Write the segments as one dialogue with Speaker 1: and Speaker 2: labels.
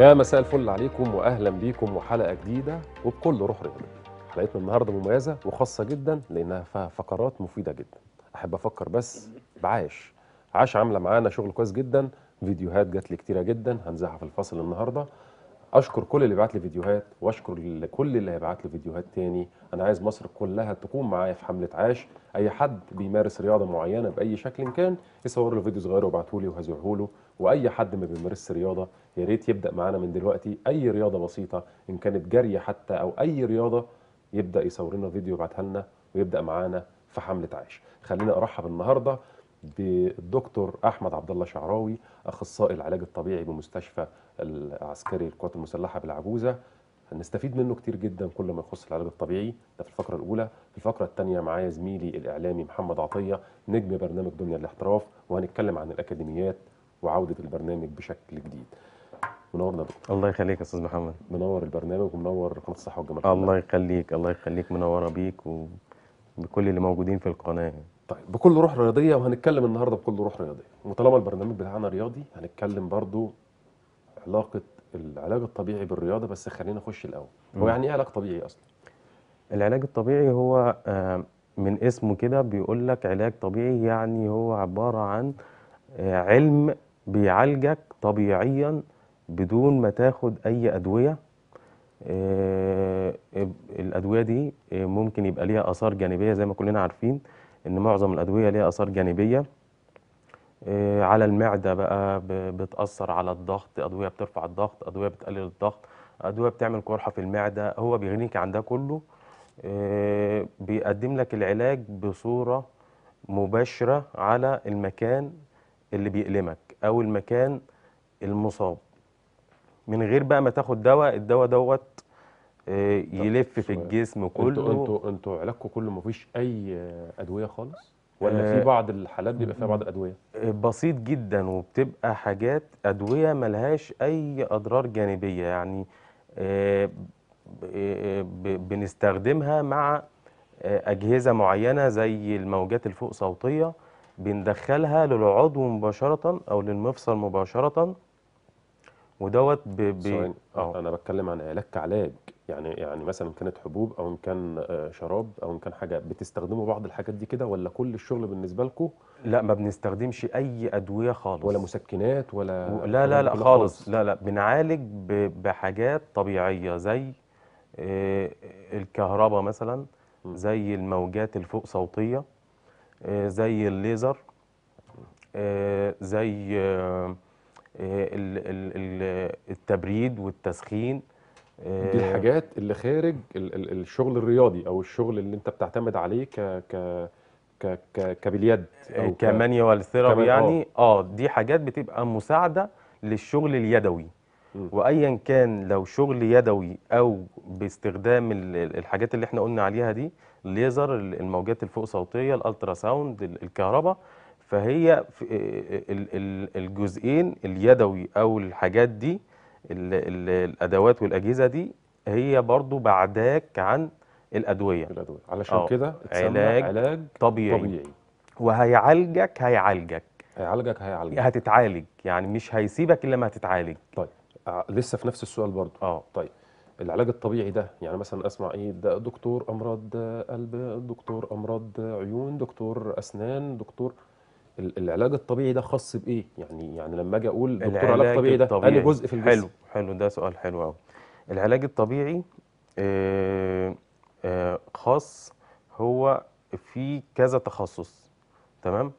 Speaker 1: يا مساء الفل عليكم واهلا بيكم وحلقه جديده وبكل روح رياضيه. حلقتنا النهارده مميزه وخاصه جدا لانها فيها فقرات مفيده جدا. احب افكر بس بعاش. عاش عامله معانا شغل كويس جدا، فيديوهات جات لي كتيره جدا هنزعها في الفصل النهارده. اشكر كل اللي بعت لي فيديوهات واشكر كل اللي هيبعت لي فيديوهات تاني، انا عايز مصر كلها تكون معايا في حمله عاش، اي حد بيمارس رياضه معينه باي شكل كان يصور له فيديو صغير وابعته لي وهزعه له، واي حد ما بيمارسش رياضه يا ريت يبدا معانا من دلوقتي اي رياضه بسيطه ان كانت جري حتى او اي رياضه يبدا يصور لنا فيديو يبعتها لنا ويبدا معانا في حمله عاش خلينا ارحب النهارده بالدكتور احمد عبد الله شعراوي اخصائي العلاج الطبيعي بمستشفى العسكري للقوات المسلحه بالعجوزه هنستفيد منه كتير جدا كل ما يخص العلاج الطبيعي ده في الفقره الاولى في الفقره الثانيه معايا زميلي الاعلامي محمد عطيه نجم برنامج دنيا الاحتراف وهنتكلم عن الاكاديميات وعوده البرنامج بشكل جديد
Speaker 2: منورنا دكتور الله يخليك يا استاذ محمد
Speaker 1: منور البرنامج ومنور قناه الصحه
Speaker 2: والجمال الله يخليك الله يخليك منوره بيك وبكل اللي موجودين في القناه طيب بكل روح رياضيه وهنتكلم
Speaker 1: النهارده بكل روح رياضيه وطالما البرنامج بتاعنا رياضي هنتكلم برضو علاقه العلاج الطبيعي بالرياضه بس خلينا نخش الاول هو يعني ايه علاج طبيعي اصلا
Speaker 2: العلاج الطبيعي هو آه، من اسمه كده بيقول لك علاج طبيعي يعني هو عباره عن آه، علم بيعالجك طبيعيا بدون ما تاخد اي ادويه آه، الادويه دي آه، ممكن يبقى ليها اثار جانبيه زي ما كلنا عارفين ان معظم الادويه ليها اثار جانبيه آه، على المعده بقى بتاثر على الضغط ادويه بترفع الضغط ادويه بتقلل الضغط ادويه بتعمل قرحه في المعده هو بيغنيك عن ده كله بيقدم لك العلاج بصوره مباشره على المكان اللي بيألمك او المكان المصاب من غير بقى ما تاخد دواء الدواء دوت آه، يلف في الجسم كله انتوا انتوا انتوا علاجكم كله مفيش اي ادويه خالص ولا آه، في بعض الحالات بيبقى فيها بعض الادويه آه، بسيط جدا وبتبقى حاجات ادويه ملهاش اي اضرار جانبيه يعني بنستخدمها مع اجهزه معينه زي الموجات الفوق صوتيه بندخلها للعضو مباشره او للمفصل مباشره ودوت ب... ب... اه انا بتكلم عن علاج كعلاج يعني يعني مثلا ان كانت حبوب او ان كان
Speaker 1: آه، شراب او ان كان حاجه بتستخدموا بعض الحاجات دي كده ولا كل الشغل بالنسبه لكم لا ما
Speaker 2: بنستخدمش اي ادويه خالص ولا مسكنات ولا و... لا لا لا خالص. خالص لا لا بنعالج ب... بحاجات طبيعيه زي آه، الكهرباء مثلا زي الموجات الفوق صوتيه آه، زي الليزر زي آه، التبريد والتسخين آه، دي الحاجات اللي خارج الشغل الرياضي او الشغل اللي انت بتعتمد عليه ك ك ك كبليد آه، او كمانيوال ثيرابي يعني اه دي حاجات بتبقى مساعده للشغل اليدوي وايا كان لو شغل يدوي او باستخدام الحاجات اللي احنا قلنا عليها دي الليزر الموجات الفوق صوتيه الالترا ساوند الكهرباء فهي آه، آه، الجزئين اليدوي او الحاجات دي الادوات والاجهزه دي هي برضو بعداك عن الادويه الادويه علشان آه، كده علاج, علاج طبيعي, طبيعي. وهيعالجك هيعالجك هيعالجك هيعالجك هتتعالج يعني مش هيسيبك الا ما هتتعالج طيب
Speaker 1: لسه في نفس السؤال برضو اه طيب العلاج الطبيعي ده يعني مثلا اسمع ايه ده دكتور امراض قلب دكتور امراض عيون دكتور اسنان دكتور العلاج الطبيعي ده خاص بايه يعني يعني لما اجي اقول دكتور علاج طبيعي ده انهي جزء في الجسم حلو
Speaker 2: حلو ده سؤال حلو قوي العلاج الطبيعي آه، آه، خاص هو في كذا تخصص تمام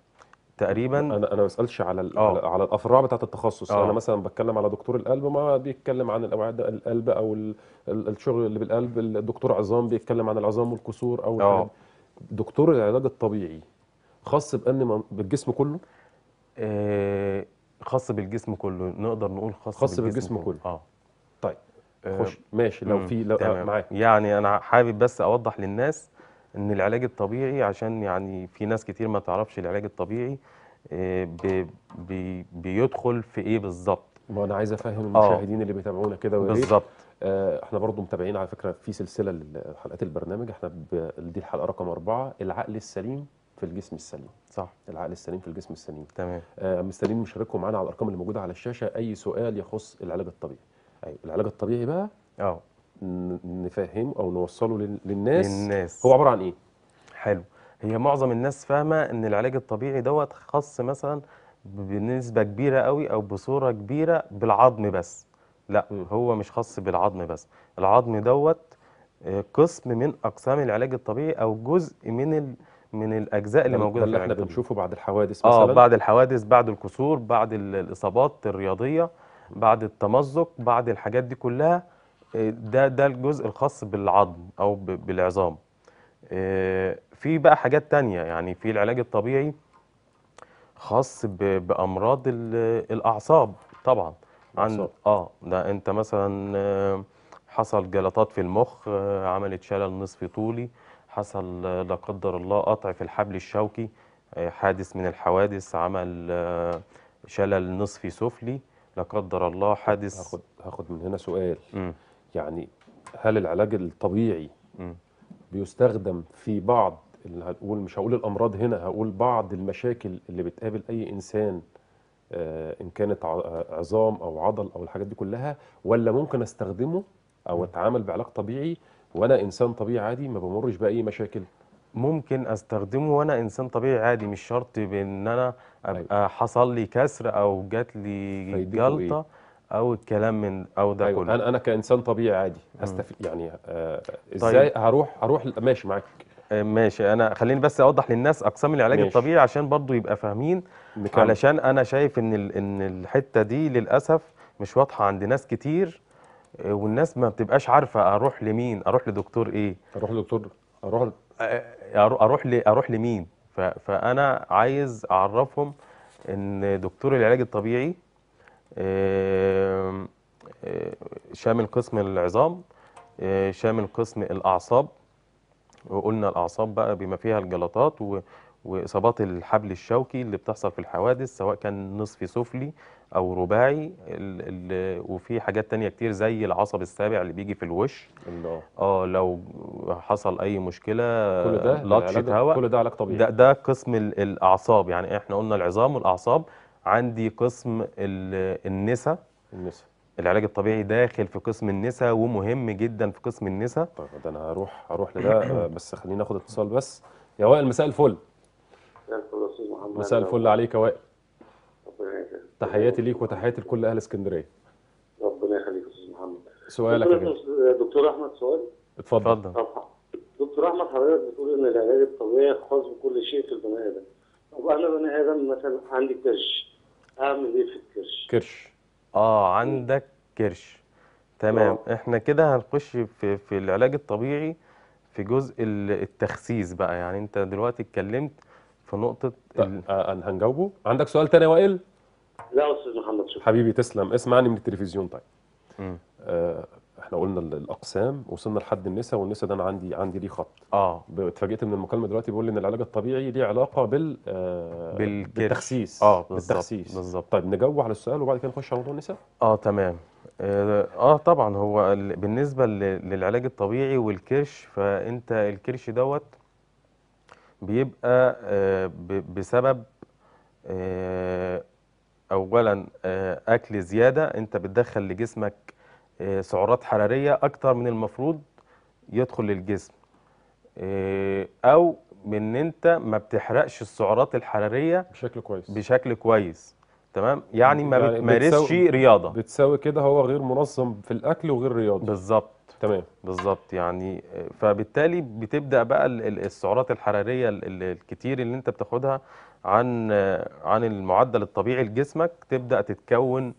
Speaker 2: تقريبا انا انا ما بسالش على أوه. آه. على الافرع بتاعه التخصص أوه. انا
Speaker 1: مثلا بتكلم على دكتور القلب ما بيتكلم عن الاوعيه القلب او الشغل اللي بالقلب الدكتور عظام بيتكلم عن العظام والكسور او آه. دكتور العلاج الطبيعي خاص بان بالجسم
Speaker 2: كله آه، خاص بالجسم كله نقدر نقول خاص, خاص بالجسم, بالجسم كله. كله اه طيب آه، خش ماشي لو في لو آه معاك يعني انا حابب بس اوضح للناس ان العلاج الطبيعي عشان يعني في ناس كتير ما تعرفش العلاج الطبيعي آه بي بي بيدخل في ايه بالظبط
Speaker 1: ما انا عايز افهم آه. المشاهدين آه. اللي بيتابعونا كده بالظبط آه احنا برضو متابعين على فكره في سلسله لحلقات البرنامج احنا دي الحلقه رقم اربعه العقل السليم في الجسم السليم صح العقل السليم في الجسم السليم تمام آه مستنيين مشارككم معانا على الارقام اللي موجوده على الشاشه اي سؤال يخص العلاج الطبيعي
Speaker 2: ايوه العلاج الطبيعي بقى اه نفهمه او نوصله للناس للناس هو عباره عن ايه حلو هي معظم الناس فاهمه ان العلاج الطبيعي دوت خاص مثلا بنسبه كبيره قوي او بصوره كبيره بالعظم بس لا هو مش خاص بالعظم بس العظم دوت آه، قسم من اقسام العلاج الطبيعي او جزء من من الاجزاء اللي يعني موجوده اللي احنا بنشوفه بعد الحوادث آه، مثلا اه بعد الحوادث بعد الكسور بعد الاصابات الرياضيه بعد التمزق بعد الحاجات دي كلها آه، ده ده الجزء الخاص بالعظم او بالعظام آه، في بقى حاجات تانية يعني في العلاج الطبيعي خاص بامراض الاعصاب طبعا عن اه ده انت مثلا حصل جلطات في المخ عملت شلل نصفي طولي حصل لا قدر الله قطع في الحبل الشوكي آه، حادث من الحوادث عمل آه، شلل نصفي سفلي لا قدر الله حادث هاخد هاخد من هنا سؤال م. يعني هل العلاج الطبيعي م.
Speaker 1: بيستخدم في بعض اللي هقول مش هقول الامراض هنا هقول بعض المشاكل اللي بتقابل اي انسان آه، ان كانت عظام او عضل او الحاجات دي كلها ولا ممكن استخدمه او اتعامل بعلاج طبيعي وانا انسان طبيعي عادي ما بمرش
Speaker 2: باي مشاكل ممكن استخدمه وانا انسان طبيعي عادي مش شرط بان انا طيب. ابقى أيوة. حصل لي كسر او جات لي إيه؟ جلطه إيه؟ او الكلام من او ده أيوة. كله انا انا كانسان طبيعي عادي استفيد يعني آه طيب. ازاي طيب. هروح هروح ماشي معاك آه، ماشي انا خليني بس اوضح للناس اقسام العلاج ماشي. الطبيعي عشان برضو يبقى فاهمين علشان انا شايف ان ان الحته دي للاسف مش واضحه عند ناس كتير والناس ما بتبقاش عارفه اروح لمين اروح لدكتور ايه اروح لدكتور اروح اروح ل... اروح لمين ف... فانا عايز اعرفهم ان دكتور العلاج الطبيعي شامل قسم العظام شامل قسم الاعصاب وقلنا الاعصاب بقى بما فيها الجلطات و... واصابات الحبل الشوكي اللي بتحصل في الحوادث سواء كان نصفي سفلي او رباعي وفي حاجات تانية كتير زي العصب السابع اللي بيجي في الوش الله اه لو حصل اي مشكله كل ده لطشه هواء كل ده علاج طبيعي ده, ده قسم الاعصاب يعني احنا قلنا العظام والاعصاب عندي قسم النسا النسا العلاج الطبيعي داخل في قسم النسا ومهم جدا في قسم النسا طيب ده انا هروح هروح لده آه، بس خليني اخد اتصال بس يا وائل مساء الفل
Speaker 3: مساء الفل عليك يا وائل تحياتي
Speaker 1: ليك وتحياتي لكل اهل اسكندريه
Speaker 3: ربنا يخليك يا استاذ محمد سؤالك يا دكتور احمد سؤال اتفضل اتفضل دكتور احمد حضرتك بتقول ان العلاج الطبيعي خاص بكل شيء في البني ادم طب انا بني ادم مثلا عندي كرش اعمل ايه في الكرش
Speaker 2: كرش اه عندك كرش تمام أوه. احنا كده هنخش في في العلاج الطبيعي في جزء التخسيس بقى يعني انت دلوقتي اتكلمت في نقطه طيب، ال... آه، هنجاوبه عندك سؤال تاني يا وائل
Speaker 3: لا استاذ محمد شكرا حبيبي
Speaker 2: تسلم اسمعني من التلفزيون طيب
Speaker 1: امم آه احنا قلنا الاقسام وصلنا لحد النساء والنساء ده انا عندي عندي ليه خط اه اتفاجئت من المكالمه دلوقتي بيقول لي ان العلاج الطبيعي ليه علاقه بال آه بالتخسيس اه بالتخسيس
Speaker 2: بالظبط طيب نجاوب على السؤال وبعد كده نخش على موضوع النساء اه تمام اه, آه، طبعا هو بالنسبه للعلاج الطبيعي والكرش فانت الكرش دوت بيبقى آه، بسبب آه، اولا آه، اكل زياده انت بتدخل لجسمك آه، سعرات حراريه اكتر من المفروض يدخل للجسم آه، او من انت ما بتحرقش السعرات الحراريه بشكل كويس بشكل كويس تمام يعني ما يعني بتمارسش رياضه بتساوي كده هو غير منظم في الاكل وغير رياضي بالظبط تمام بالظبط يعني فبالتالي بتبدا بقى السعرات الحراريه الكتير اللي انت بتاخدها عن عن المعدل الطبيعي لجسمك تبدا تتكون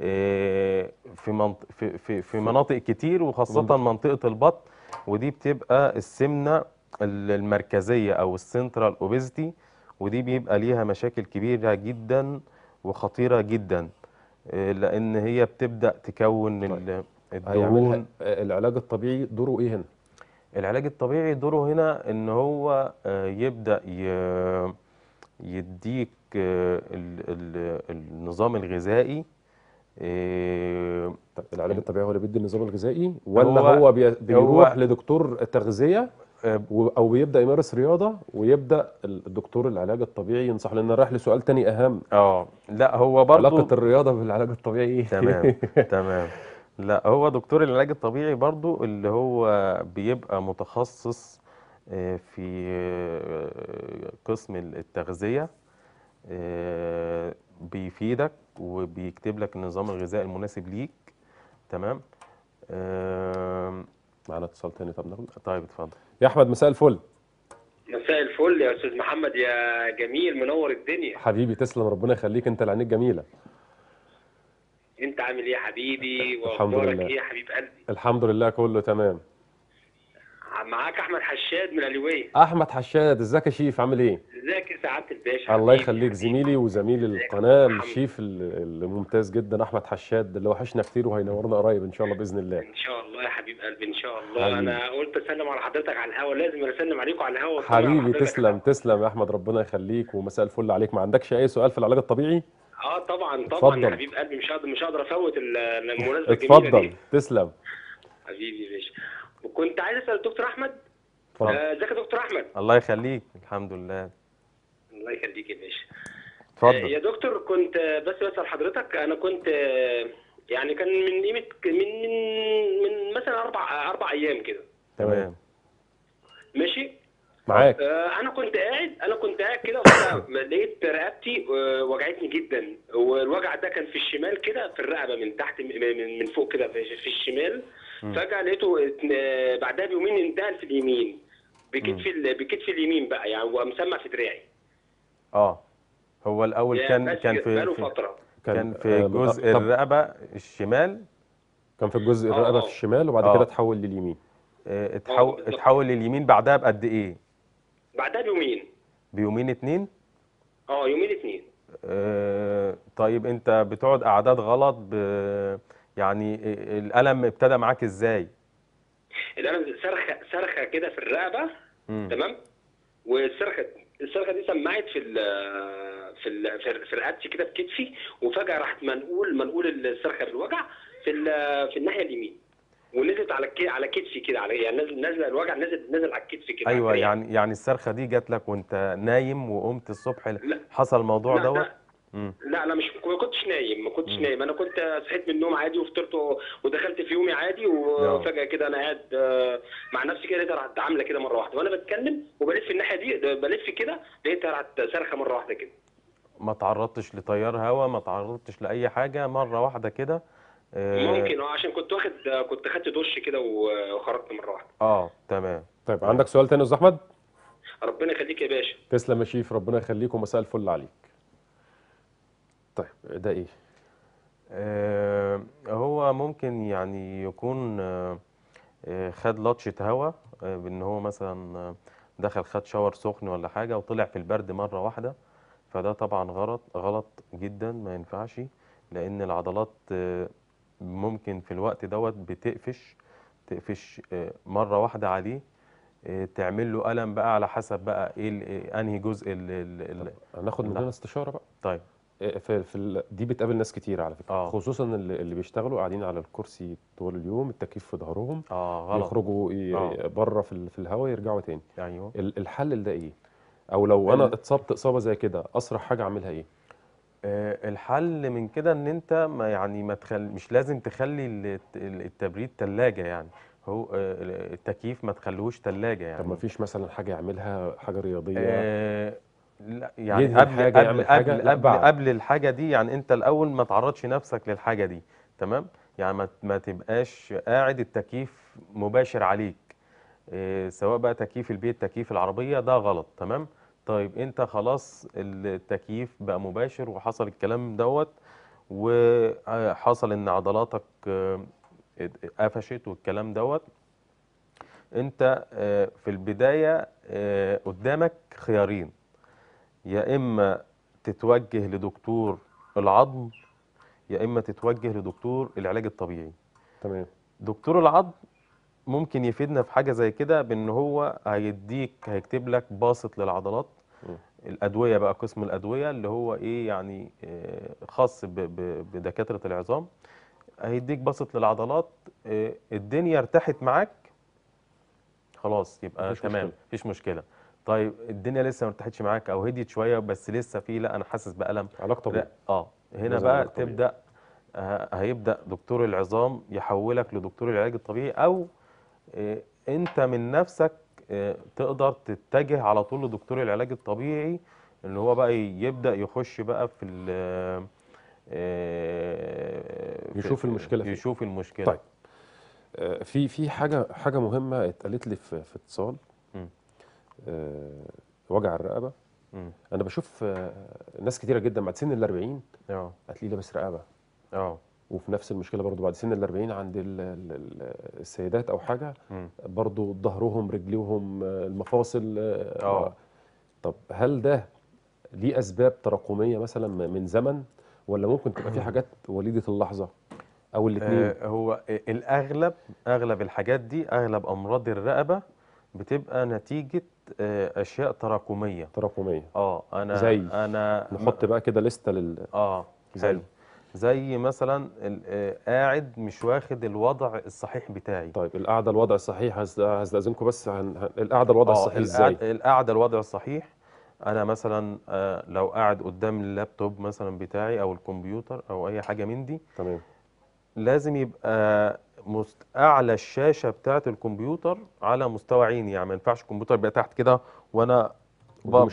Speaker 2: آه، في في في, مناطق كتير وخاصه منطقه البطن ودي بتبقى السمنه المركزيه او السنترال اوبيزيتي ودي بيبقى ليها مشاكل كبيره جدا وخطيره جدا آه، لان هي بتبدا تكون طيب. الدهون العلاج الطبيعي دوره ايه هنا العلاج الطبيعي دوره هنا ان هو آه، يبدا ي... يديك آه، النظام الغذائي آه،
Speaker 1: العلاج الطبيعي هو اللي بيدي النظام الغذائي ولا هو, هو بيروح هو
Speaker 2: لدكتور تغذيه
Speaker 1: او بيبدا يمارس رياضه ويبدا الدكتور العلاج الطبيعي ينصح لان رايح لسؤال
Speaker 2: تاني اهم اه لا هو برضه علاقه الرياضه بالعلاج الطبيعي ايه تمام تمام لا هو دكتور العلاج الطبيعي برضه اللي هو بيبقى متخصص في آه، قسم التغذية آه، بيفيدك وبيكتب لك النظام الغذائي المناسب ليك تمام آه، معانا اتصال تاني طب ناخد طيب اتفضل يا احمد
Speaker 1: مساء الفل
Speaker 3: مساء الفل يا استاذ محمد يا جميل منور الدنيا حبيبي
Speaker 1: تسلم ربنا يخليك انت اللي جميله
Speaker 3: انت عامل ايه يا حبيبي واخبارك ايه يا حبيب قلبي
Speaker 1: الحمد لله كله تمام
Speaker 3: معاك احمد حشاد من الويه
Speaker 1: احمد حشاد ازيك يا شيف عامل ايه
Speaker 3: ازيك يا سعاده الباشا الله
Speaker 1: يخليك زميلي وزميل القناه الشيف الممتاز جدا احمد حشاد اللي وحشنا كتير وهينورنا قريب ان شاء الله باذن الله ان
Speaker 3: شاء الله يا حبيب قلبي ان شاء الله حبيب. انا قلت اسلم على حضرتك على الهوا لازم اسلم عليكم على الهوا حبيبي تسلم
Speaker 1: تسلم يا احمد ربنا يخليك ومساء الفل عليك ما عندكش اي سؤال في العلاج الطبيعي
Speaker 3: اه طبعا طبعا يا حبيب قلبي مش هقدر مش هقدر افوت المناسبه الجميله دي اتفضل تسلم حبيبي يا باشا كنت عايز اسال دكتور احمد آه، ازيك آه يا دكتور احمد
Speaker 2: الله يخليك الحمد لله
Speaker 3: الله يخليك يا باشا اتفضل آه يا دكتور كنت آه، بس بسال حضرتك انا كنت آه يعني كان من قيمه من من من مثلا اربع اربع ايام كده تمام ماشي معاك آه انا كنت قاعد انا كنت قاعد كده لقيت رقبتي آه وجعتني جدا والوجع ده كان في الشمال كده في الرقبه من تحت من فوق كده في الشمال فجاه لقيته آه، بعدها بيومين انتقل في اليمين بكتف بكتف اليمين بقى يعني هو مسمع في دراعي
Speaker 2: اه هو الاول كان كان في, بقاله فترة. كان, في جزء الرقبه الشمال كان في جزء الرقبه آه. في الشمال وبعد كده آه. اتحول لليمين اتحول اتحول لليمين بعدها بقد ايه
Speaker 3: بعدها بيومين
Speaker 2: بيومين اتنين
Speaker 3: اه يومين اتنين
Speaker 2: آه طيب انت بتقعد اعداد غلط ب... يعني الالم ابتدى معاك ازاي
Speaker 3: الالم صرخه صرخه كده في الرقبه تمام والصرخه الصرخه دي سمعت في الـ في الـ في رقبتي كده بكتفي وفجاه راحت منقول منقول الصرخه بالوجع في في الناحيه اليمين ونزلت على على كتفي كده على يعني نازل نازله الوجع نزل نازل على الكتف كده ايوه إيه؟ يعني
Speaker 2: يعني الصرخه دي جات لك وانت نايم وقمت الصبح لا حصل الموضوع دوت
Speaker 3: لا انا مش ما كنتش نايم ما كنتش نايم انا كنت صحيت من النوم عادي وفطرت ودخلت في يومي عادي وفجاه كده انا قاعد آه، مع نفسي كده لقيتها راحت عامله كده مره واحده وانا بتكلم وبلف الناحيه دي بلف كده لقيتها راحت صرخه مره واحده كده
Speaker 2: ما تعرضتش لتيار هواء ما تعرضتش لاي حاجه مره واحده كده آه، ممكن
Speaker 3: اه عشان كنت واخد كنت خدت دش كده وخرجت مره واحده
Speaker 2: اه تمام طيب عندك سؤال
Speaker 1: تاني يا استاذ احمد
Speaker 3: ربنا يخليك يا باشا
Speaker 1: تسلم يا شيف ربنا يخليك ومساء الفل عليك
Speaker 2: طيب ده ايه؟ آه، هو ممكن يعني يكون آه، آه، خد لطشة هواء بان هو مثلا دخل خد شاور سخن ولا حاجة وطلع في البرد مرة واحدة فده طبعا غلط غلط جدا ما ينفعش لان العضلات ممكن في الوقت دوت بتقفش تقفش مرة واحدة عليه تعمل له ألم بقى على حسب بقى ايه, إيه، انهي جزء هناخد مننا استشارة بقى طيب آه، في في ال... دي بتقابل ناس كتير على فكره آه. خصوصا اللي, اللي بيشتغلوا قاعدين على
Speaker 1: الكرسي طول اليوم التكييف في ظهرهم آه يخرجوا آه. بره في, ال... في الهواء يرجعوا
Speaker 2: تاني ايوه الحل لده ايه؟ او لو انا اتصبت اصابه زي كده اسرع حاجه اعملها ايه؟ آه، الحل من كده ان انت ما يعني ما تخل... مش لازم تخلي التبريد ثلاجه يعني هو آه، التكييف ما تخلوش ثلاجه يعني طب ما يعني.
Speaker 1: فيش مثلا حاجه يعملها حاجه
Speaker 2: رياضيه آه لا يعني قبل الحاجة قبل قبل, قبل, قبل, قبل الحاجه دي يعني انت الاول ما تعرضش نفسك للحاجه دي تمام يعني ما تبقاش قاعد التكييف مباشر عليك إيه سواء بقى تكييف البيت تكييف العربيه ده غلط تمام طيب انت خلاص التكييف بقى مباشر وحصل الكلام دوت وحصل ان عضلاتك آه، قفشت والكلام دوت انت آه، في البدايه آه، قدامك خيارين يا إما تتوجه لدكتور العظم يا إما تتوجه لدكتور العلاج الطبيعي تمام دكتور العظم ممكن يفيدنا في حاجة زي كده بأن هو هيديك هيكتب لك باسط للعضلات م. الأدوية بقى قسم الأدوية اللي هو إيه يعني آه، خاص بدكاترة العظام هيديك باسط للعضلات آه، الدنيا ارتاحت معاك خلاص يبقى مفيش تمام مشكلة. مفيش مشكله طيب الدنيا لسه ما ارتاحتش معاك او هديت شويه بس لسه في لا انا حاسس بالم علاقه طبيعي اه هنا بقى تبدا آه، هيبدا دكتور العظام يحولك لدكتور العلاج الطبيعي او آه، انت من نفسك آه، تقدر تتجه على طول لدكتور العلاج الطبيعي اللي هو بقى يبدا يخش بقى في يشوف المشكله فيه. يشوف المشكله
Speaker 1: طيب في في حاجه حاجه مهمه اتقالت لي في, في اتصال آه، وجع الرقبه مم. انا بشوف آه، ناس كتيره جدا بعد سن ال 40 اه هتلاقيه لابس رقبه اه وفي نفس المشكله برضو بعد سن ال 40 عند السيدات او حاجه مم. برضو ظهرهم رجليهم آه، المفاصل اه طب هل ده ليه اسباب تراكميه مثلا من زمن ولا ممكن تبقى في حاجات وليده اللحظه او الاثنين
Speaker 2: آه هو الاغلب اغلب الحاجات دي اغلب امراض الرقبه بتبقى نتيجه آه، اشياء تراكميه تراكميه اه انا زي انا نحط بقى كده لسته لل اه زي حلو. زي مثلا آه، قاعد مش واخد الوضع الصحيح بتاعي طيب القعده الوضع الصحيح هستاذنكم بس عن القعده الوضع آه، الصحيح ازاي القعده الوضع الصحيح انا مثلا لو قاعد قدام اللابتوب مثلا بتاعي او الكمبيوتر او اي حاجه من دي تمام لازم يبقى مست... اعلى الشاشه بتاعت الكمبيوتر على مستوى عيني يعني ما ينفعش الكمبيوتر يبقى تحت كده وانا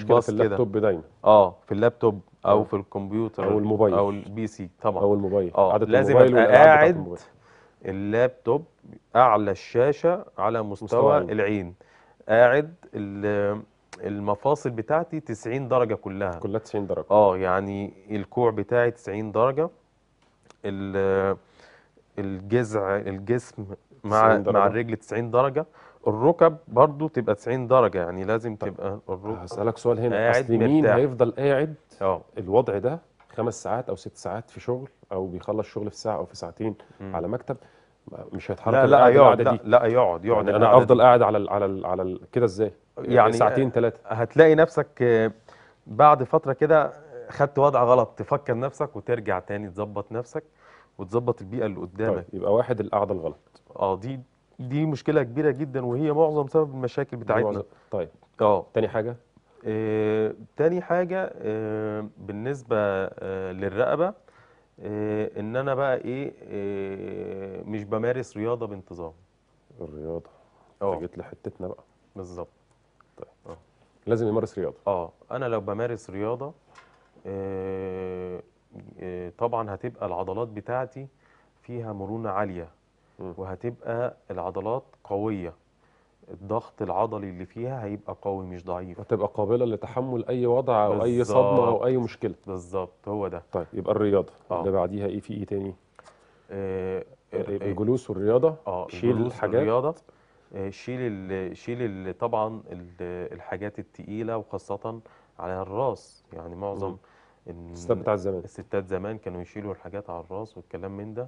Speaker 2: كده في اللابتوب دايما اه في اللابتوب او آه. في الكمبيوتر او الموبايل او البي سي طبعا او الموبايل اه لازم ابقى قاعد اللابتوب اعلى الشاشه على مستوى, مستوى العين, العين. قاعد المفاصل بتاعتي 90 درجه كلها كلها 90 درجه اه يعني الكوع بتاعي 90 درجه الجذع الجسم مع مع الرجل 90 درجه الركب برضو تبقى 90 درجه يعني لازم طيب. تبقى الركب هسالك سؤال هنا اصل مين هيفضل قاعد أوه. الوضع
Speaker 1: ده خمس ساعات او ست ساعات في شغل او بيخلص شغل في ساعه او في ساعتين م. على مكتب مش هيتحرك لا لا يقعد لا, لا يقعد يقعد يعني انا افضل
Speaker 2: قاعد على الـ على الـ على كده ازاي يعني, يعني ساعتين ثلاثه هتلاقي نفسك آه، بعد فتره كده خدت وضع غلط تفكر نفسك وترجع تاني تظبط نفسك وتظبط البيئه اللي قدامك طيب يبقى واحد القعده الغلط اه دي دي مشكله كبيره جدا وهي معظم سبب المشاكل بتاعتنا طيب اه تاني حاجه آه، تاني حاجة آه، بالنسبة آه، للرقبة آه، إن أنا بقى إيه آه، مش بمارس رياضة بانتظام الرياضة أه جيت لحتتنا بقى بالظبط طيب أه لازم يمارس رياضة أه أنا لو بمارس رياضة آه، آه، طبعا هتبقى العضلات بتاعتي فيها مرونة عالية وهتبقى العضلات قوية الضغط العضلي اللي فيها هيبقى قوي مش ضعيف هتبقى قابلة لتحمل أي وضع أو أي صدمة أو أي مشكلة بالظبط هو ده طيب يبقى الرياضة آه. اللي بعديها إيه في إيه تاني؟ آه, آه، إيه؟ الجلوس والرياضة آه شيل الحاجات الرياضة آه شيل الـ شيل الـ طبعا الـ الحاجات التقيلة وخاصة على الراس يعني معظم م. ان الستات بتاع زمان الستات زمان كانوا يشيلوا الحاجات على الراس والكلام من ده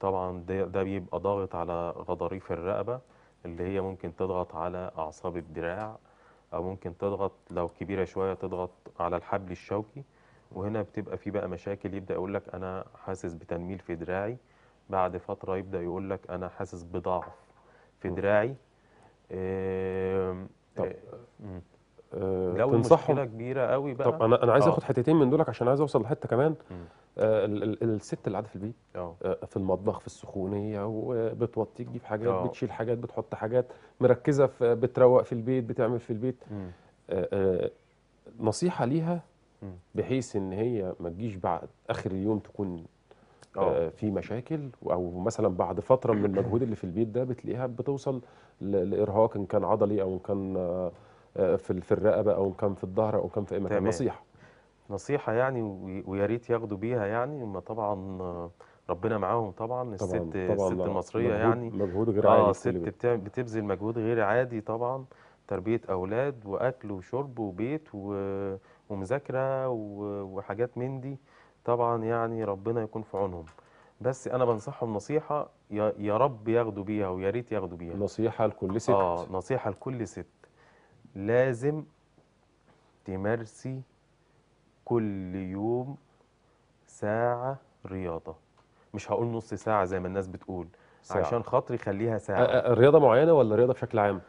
Speaker 2: طبعا ده, ده بيبقى ضاغط على غضاريف الرقبه اللي هي ممكن تضغط على اعصاب الدراع او ممكن تضغط لو كبيره شويه تضغط على الحبل الشوكي وهنا بتبقى في بقى مشاكل يبدا يقول لك انا حاسس بتنميل في دراعي بعد فتره يبدا يقول لك انا حاسس بضعف في دراعي إيه طب لو آه، تنصحهم مشكله كبيره قوي بقى طب انا انا عايز آه. اخد
Speaker 1: حتتين من دولك عشان عايز اوصل لحته كمان آه الست اللي قاعده في البيت آه. آه في المطبخ في السخونيه وبتوطي تجيب حاجات أوه. بتشيل حاجات بتحط حاجات مركزه في بتروق في البيت بتعمل في البيت آه آه نصيحه ليها بحيث ان هي ما تجيش بعد اخر اليوم تكون آه في مشاكل او مثلا بعد فتره من المجهود اللي في البيت ده بتلاقيها بتوصل لارهاق ان كان عضلي او ان كان آه آه، في في الرقبه او كان في الظهر او كان في اي مكان نصيحه
Speaker 2: نصيحه يعني ويا ريت ياخدوا بيها يعني هم طبعا ربنا معاهم طبعا, طبعاً الست طبعاً الست المصريه مجهود يعني مجهود غير عادي اه ست بتبذل مجهود غير عادي طبعا تربيه اولاد واكل وشرب وبيت ومذاكره وحاجات من دي طبعا يعني ربنا يكون في عونهم بس انا بنصحهم نصيحه يا رب ياخدوا بيها ويا ريت ياخدوا بيها نصيحه لكل ست اه نصيحه لكل ست لازم تمارسي كل يوم ساعة رياضة مش هقول نص ساعة زي ما الناس بتقول ساعة. عشان خاطري خليها ساعة رياضة معينة ولا رياضة بشكل عام؟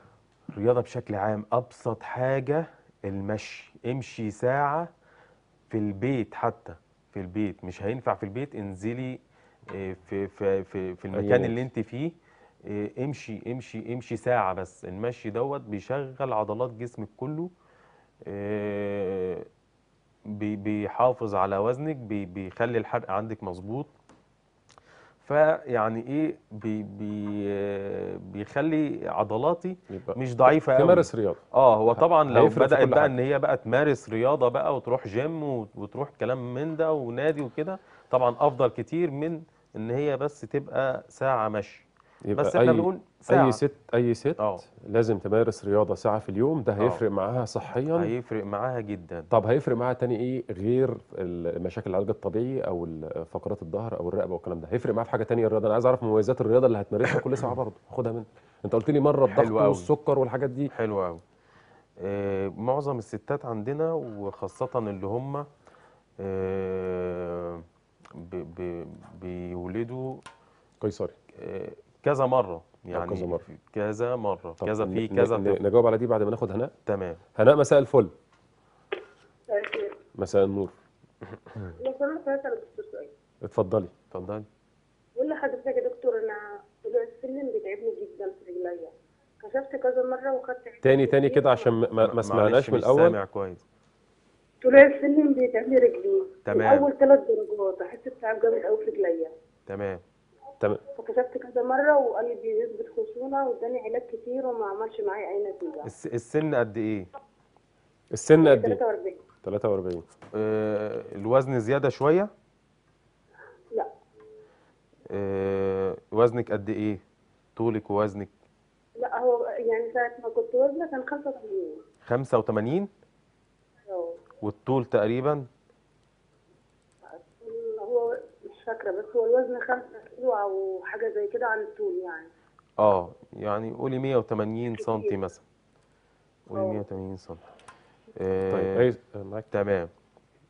Speaker 2: رياضة بشكل عام أبسط حاجة المشي امشي ساعة في البيت حتى في البيت مش هينفع في البيت انزلي آه، في في في, في المكان أيوة. اللي انت فيه إيه، امشي امشي امشي ساعة بس المشي دوت بيشغل عضلات جسمك كله إيه، بيحافظ على وزنك بيخلي الحرق عندك مظبوط فيعني ايه بي بي بيخلي عضلاتي مش ضعيفه قوي تمارس رياضه اه هو طبعا لو بدات بقى ان هي بقى تمارس رياضه بقى وتروح جيم وتروح كلام من ده ونادي وكده طبعا افضل كتير من ان هي بس تبقى ساعه مشي يبقى بس احنا بنقول ساعة. اي ست
Speaker 1: اي ست أوه. لازم تمارس رياضه ساعه في اليوم ده آه. هيفرق أوه. معاها صحيا
Speaker 2: هيفرق معاها جدا طب
Speaker 1: هيفرق معاها تاني ايه غير مشاكل العلاج الطبيعي او فقرات الظهر او الرقبه والكلام ده هيفرق معاها في حاجه تانية الرياضه انا عايز اعرف مميزات الرياضه اللي هتمارسها كل ساعه برضه خدها منك انت قلت لي مره الضغط والسكر والحاجات دي حلوه قوي
Speaker 2: إيه معظم الستات عندنا وخاصه اللي هم إيه بيولدوا قيصري آه، كذا مره يعني كذا مره كذا مره كذا في كذا نجاوب على دي بعد ما ناخد هناء تمام
Speaker 1: هناء مساء الفل مساء النور
Speaker 4: لو سمحت هسأل دكتور سؤال
Speaker 1: اتفضلي اتفضلي
Speaker 4: قول لحضرتك يا دكتور انا طلوع السلم بيتعبني جدا في رجليا كشفت كذا مره وخدت تاني تاني كده عشان ما,
Speaker 2: ما سمعناش من الاول سامع كويس
Speaker 4: طلوع السلم بيتعبني رجلي تمام اول ثلاث درجات احس بتعب جامد قوي في رجليا
Speaker 2: تمام تمام
Speaker 4: فكشفت كذا مره وقال لي بيثبت خشونه واداني علاج كتير وما عملش معايا اي نتيجه
Speaker 2: السن قد ايه؟ السن قد ايه؟ 43 43 آه الوزن زياده شويه؟ لا آه وزنك قد ايه؟ طولك ووزنك؟
Speaker 4: لا هو يعني ساعه ما كنت وزنك كان 85
Speaker 2: 85 اه والطول تقريبا
Speaker 4: فاكره بس هو الوزن 5 كيلو او حاجه زي كده عن الطول يعني
Speaker 2: اه يعني قولي 180 سم مثلا قولي 180 سم طيب آه، اي معاك تمام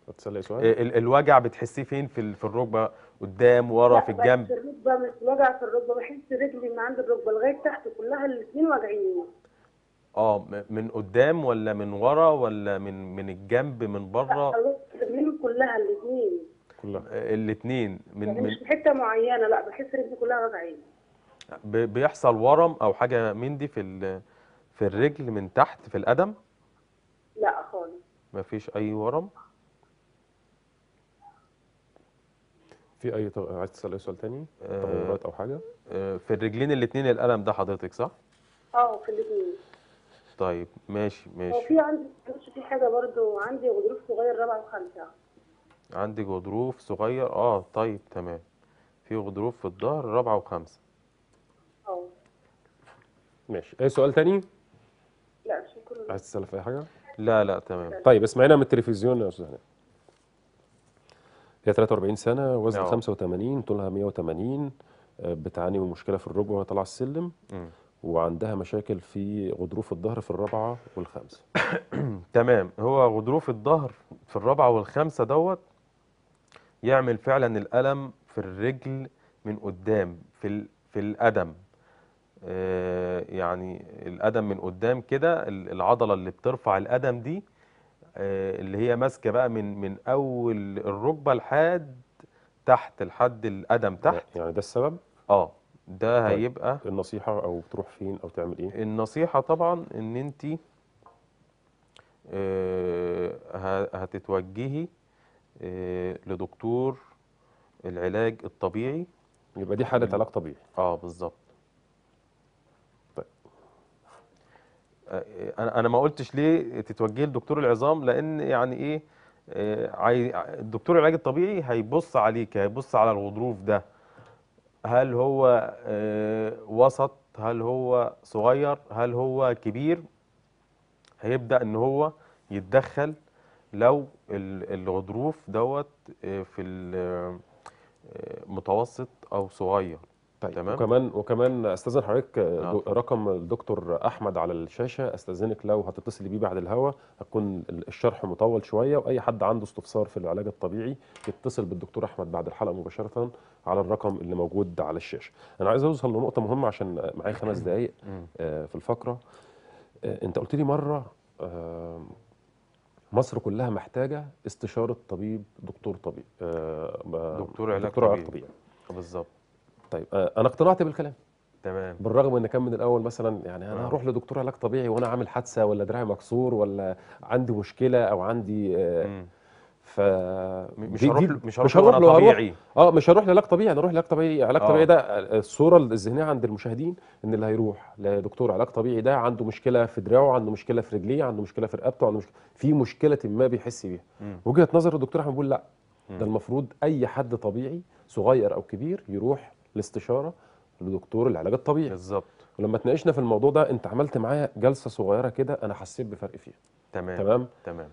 Speaker 2: اتسلق سؤال الوجع بتحسيه فين في في الركبه قدام ورا في الجنب في
Speaker 4: الركبه مش وجع في الركبه بحس رجلي من عند الركبه لغايه تحت كلها الاثنين واجعيني يعني.
Speaker 2: اه من قدام ولا من ورا ولا من من الجنب من بره
Speaker 4: الاثنين كلها الاثنين
Speaker 2: كلها آه، الاثنين من يعني مش في
Speaker 4: حته معينه لا بحس رجلي كلها وجعاني
Speaker 2: بيحصل ورم او حاجه من دي في في الرجل من تحت في القدم
Speaker 4: لا خالص
Speaker 2: مفيش اي ورم في اي طب... عايز تسال اي سؤال ثاني آه، تغيرات او حاجه آه، في الرجلين الاثنين الالم ده حضرتك صح
Speaker 4: اه في الاثنين
Speaker 2: طيب ماشي ماشي هو في
Speaker 4: عندي في حاجه برضو عندي غضروف صغير رابعه وخمسه
Speaker 2: عندي غضروف صغير اه طيب تمام في غضروف في الظهر رابعة وخمسة اه ماشي اي سؤال تاني؟
Speaker 4: لا شكرا
Speaker 1: عايز تسأل في اي حاجة؟
Speaker 2: لا لا تمام
Speaker 1: طيب اسمعينا من التلفزيون يا استاذ هناء هي 43 سنة وزن 85 طولها 180 آه، بتعاني من مشكلة في الركبة وهي طالعة السلم وعندها مشاكل في غضروف الظهر في الرابعة
Speaker 2: والخامسة تمام هو غضروف الظهر في الرابعة والخامسة دوت يعمل فعلا الألم في الرجل من قدام في في القدم آه، يعني القدم من قدام كده العضله اللي بترفع القدم دي آه، اللي هي ماسكه بقى من من اول الركبه لحد تحت لحد القدم يعني تحت يعني ده السبب اه ده طيب، هيبقى النصيحه او بتروح فين او تعمل ايه النصيحه طبعا ان انت آه، هتتوجهي آه، لدكتور العلاج الطبيعي يبقى دي حالة علاج طبيعي اه بالظبط طيب آه، آه، انا انا ما قلتش ليه تتوجهي لدكتور العظام لان يعني ايه الدكتور العلاج الطبيعي هيبص عليك هيبص على الغضروف ده هل هو وسط هل هو صغير هل هو كبير هيبدا ان هو يتدخل لو الغضروف دوت آه، في آه، متوسط او صغير طيب تمام وكمان
Speaker 1: وكمان استاذن حضرتك آه. نعم. رقم الدكتور احمد على الشاشه استاذنك لو هتتصلي بيه بعد الهوا هتكون الشرح مطول شويه واي حد عنده استفسار في العلاج الطبيعي يتصل بالدكتور احمد بعد الحلقه مباشره على الرقم اللي موجود على الشاشه انا عايز اوصل لنقطه مهمه عشان معايا خمس دقائق آه، في الفقره انت قلت لي مره مصر كلها محتاجه استشاره طبيب دكتور طبيب آه دكتور علاج دكتور علاج طبيعي بالظبط طيب آه انا اقتنعت بالكلام تمام بالرغم ان كان من الاول مثلا يعني انا آه. هروح لدكتور علاج طبيعي وانا عامل حادثه ولا دراعي مكسور ولا عندي مشكله او عندي آه ف مش هروح مش هروح, مش هروح له طبيعي اه مش هروح لعلاج طبيعي انا اروح لعلاج طبيعي علاج طبيعي آه. ده الصوره الذهنيه عند المشاهدين ان اللي هيروح لدكتور علاج طبيعي ده عنده مشكله في دراعه عنده مشكله في رجليه عنده مشكله في رقبته عنده مشكله في مشكله ما بيحس بيها وجهه نظر الدكتور احمد بيقول لا ده المفروض اي حد طبيعي صغير او كبير يروح لاستشاره لدكتور العلاج الطبيعي بالظبط ولما اتناقشنا في الموضوع ده انت عملت معايا جلسه صغيره كده انا حسيت بفرق فيها تمام تمام تمام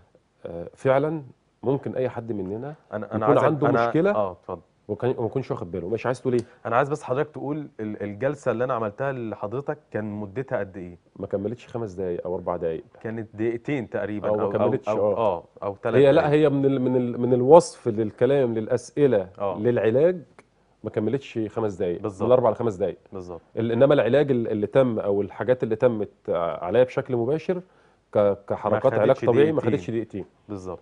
Speaker 1: آه، فعلا ممكن اي حد مننا انا انا يكون عنده أنا مشكله اه
Speaker 2: اتفضل وما يكونش واخد باله مش عايز تقول ايه انا عايز بس حضرتك تقول الجلسه اللي انا عملتها لحضرتك كان مدتها قد ايه ما كملتش خمس دقائق او اربع دقائق كانت دقيقتين تقريبا او, أو ما كملتش او اه, آه، او ثلاث هي لا هي
Speaker 1: من الـ من الـ من الوصف للكلام للاسئله أوه. للعلاج ما كملتش خمس دقائق بالظبط من اربع لخمس دقائق بالظبط انما العلاج اللي تم او الحاجات اللي تمت عليا بشكل مباشر كحركات علاج طبيعي ما خدتش
Speaker 2: دقيقتين بالظبط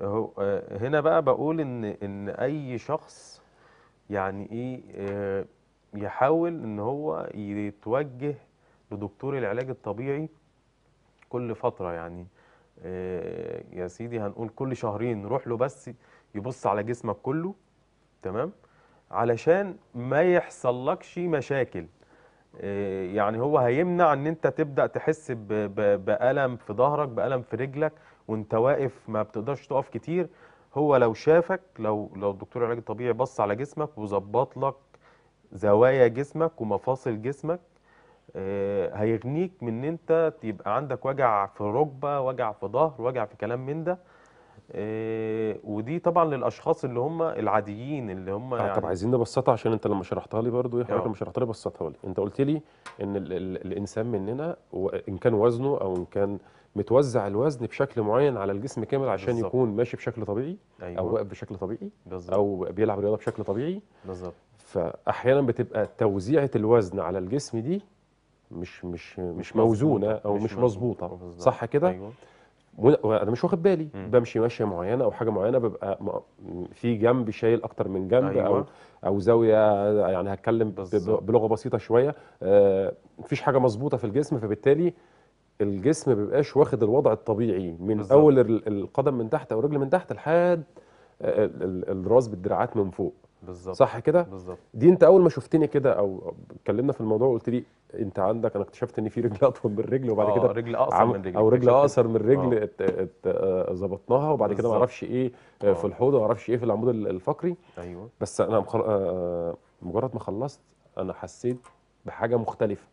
Speaker 2: هو آه، هنا بقى بقول ان ان اي شخص يعني ايه آه، يحاول ان هو يتوجه لدكتور العلاج الطبيعي كل فتره يعني آه، يا سيدي هنقول كل شهرين روح له بس يبص على جسمك كله تمام علشان ما يحصل لكش مشاكل يعني هو هيمنع ان انت تبدا تحس بألم في ظهرك بألم في رجلك وانت واقف ما بتقدرش تقف كتير هو لو شافك لو لو الدكتور العلاج الطبيعي بص على جسمك وظبط لك زوايا جسمك ومفاصل جسمك آه، هيغنيك من ان انت تبقى عندك وجع في الركبه وجع في ظهر وجع في كلام من ده آه، ودي طبعا للاشخاص اللي هم العاديين اللي هم آه، يعني طب عايزين
Speaker 1: نبسطها عشان انت لما شرحتها لي برضو ايه حضرتك لما شرحتها لي بسطها لي انت قلت لي ان الانسان مننا ان كان وزنه او ان كان متوزع الوزن بشكل معين على الجسم كامل عشان بالزبط. يكون ماشي بشكل طبيعي أيوة. او واقف بشكل طبيعي بالزبط. او بيلعب رياضه بشكل طبيعي بالظبط فاحيانا بتبقى توزيعه الوزن على الجسم دي مش مش مش موزونه او مش, مش مظبوطه صح كده أيوة. وانا مش واخد بالي مم. بمشي ماشيه معينه او حاجه معينه ببقى في جنب شايل اكتر من جنب أيوة. او او زاويه يعني هتكلم بلغه بسيطه شويه آه، مفيش حاجه مظبوطه في الجسم فبالتالي الجسم ما بيبقاش واخد الوضع الطبيعي من بالزبط. اول القدم من تحت او الرجل من تحت لحد الراس بالدراعات من فوق
Speaker 2: بالظبط صح كده بالظبط
Speaker 1: دي انت اول ما شفتني كده او اتكلمنا في الموضوع قلت لي انت عندك انا اكتشفت ان في رجل اطول من الرجل وبعد آه، كده رجل اقصر من رجل او رجل اقصر من الرجل آه. آه، ظبطناها وبعد كده ما اعرفش ايه أوه. في الحوض وما اعرفش ايه في العمود الفقري ايوه بس انا مجرد ما خلصت انا حسيت بحاجه مختلفه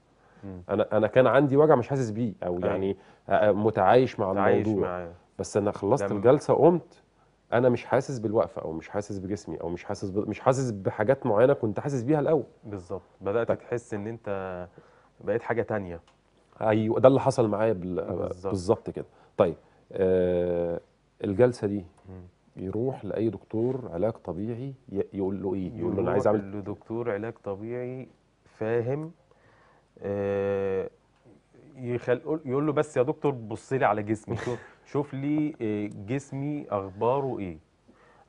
Speaker 1: انا انا كان عندي وجع مش حاسس بيه او أيوة. يعني آه، آه، متعايش مع الموضوع معي. بس انا خلصت دم. الجلسه قمت انا مش حاسس بالوقفه او مش حاسس بجسمي او مش حاسس ب... مش حاسس بحاجات معينه كنت حاسس بيها الاول بالظبط
Speaker 2: بدات طيب. تحس ان انت بقيت حاجه تانية
Speaker 1: ايوه ده اللي حصل معايا بال... بالظبط كده طيب آه الجلسه دي يروح لاي دكتور علاج طبيعي يقول له ايه يقول له انا عايز اعمل
Speaker 2: دكتور علاج طبيعي فاهم آه، يخل... يقول له بس يا دكتور بص لي على جسمي شوف, لي آه، جسمي اخباره ايه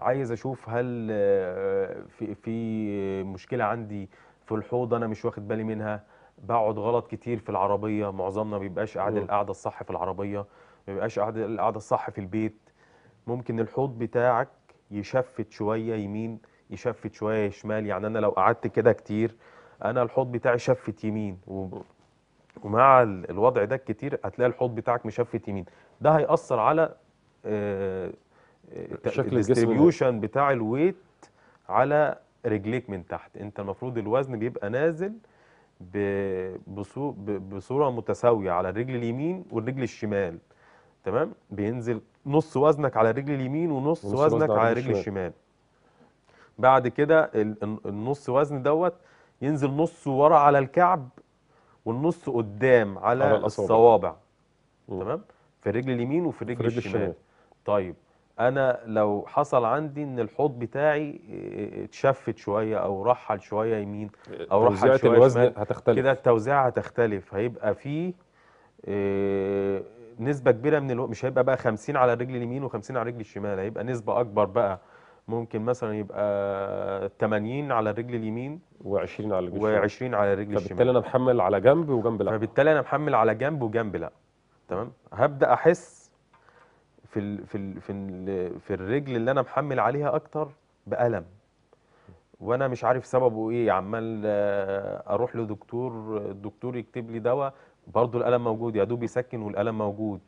Speaker 2: عايز اشوف هل آه، في مشكله عندي في الحوض انا مش واخد بالي منها بقعد غلط كتير في العربيه معظمنا ما بيبقاش قاعد القعده الصح في العربيه ما بيبقاش قاعد القعده الصح في البيت ممكن الحوض بتاعك يشفت شويه يمين يشفت شويه شمال يعني انا لو قعدت كده كتير انا الحوض بتاعي شفت يمين و... ومع الوضع ده كتير هتلاقي الحوض بتاعك مشفت يمين ده هيأثر على آه، آه، شكل الجسم بتاع الويت على رجليك من تحت انت المفروض الوزن بيبقى نازل بصوره متساويه على الرجل اليمين والرجل الشمال تمام بينزل نص وزنك على الرجل اليمين ونص, ونص وزنك على الرجل الشمال بعد كده النص وزن دوت ينزل نص ورا على الكعب والنص قدام على, على الصوابع تمام في الرجل اليمين وفي الرجل الشمال. الشمال طيب انا لو حصل عندي ان الحوض بتاعي اتشفت شويه او رحل شويه يمين او رحل شويه الوزن شمال هتختلف كده التوزيع هتختلف هيبقى فيه آه، نسبه كبيره من الو... مش هيبقى بقى 50 على الرجل اليمين و50 على الرجل الشمال هيبقى نسبه اكبر بقى ممكن مثلا يبقى 80 على الرجل اليمين و20 على الرجل و20 على الرجل الشمال فبالتالي انا محمل على جنب وجنب لا فبالتالي انا محمل على جنب وجنب لا تمام هبدا احس في الـ في الـ في الـ في الرجل اللي انا محمل عليها اكتر بالم وانا مش عارف سببه ايه عمال اروح لدكتور الدكتور يكتب لي دواء برضه الالم موجود يا دوب يسكن والالم موجود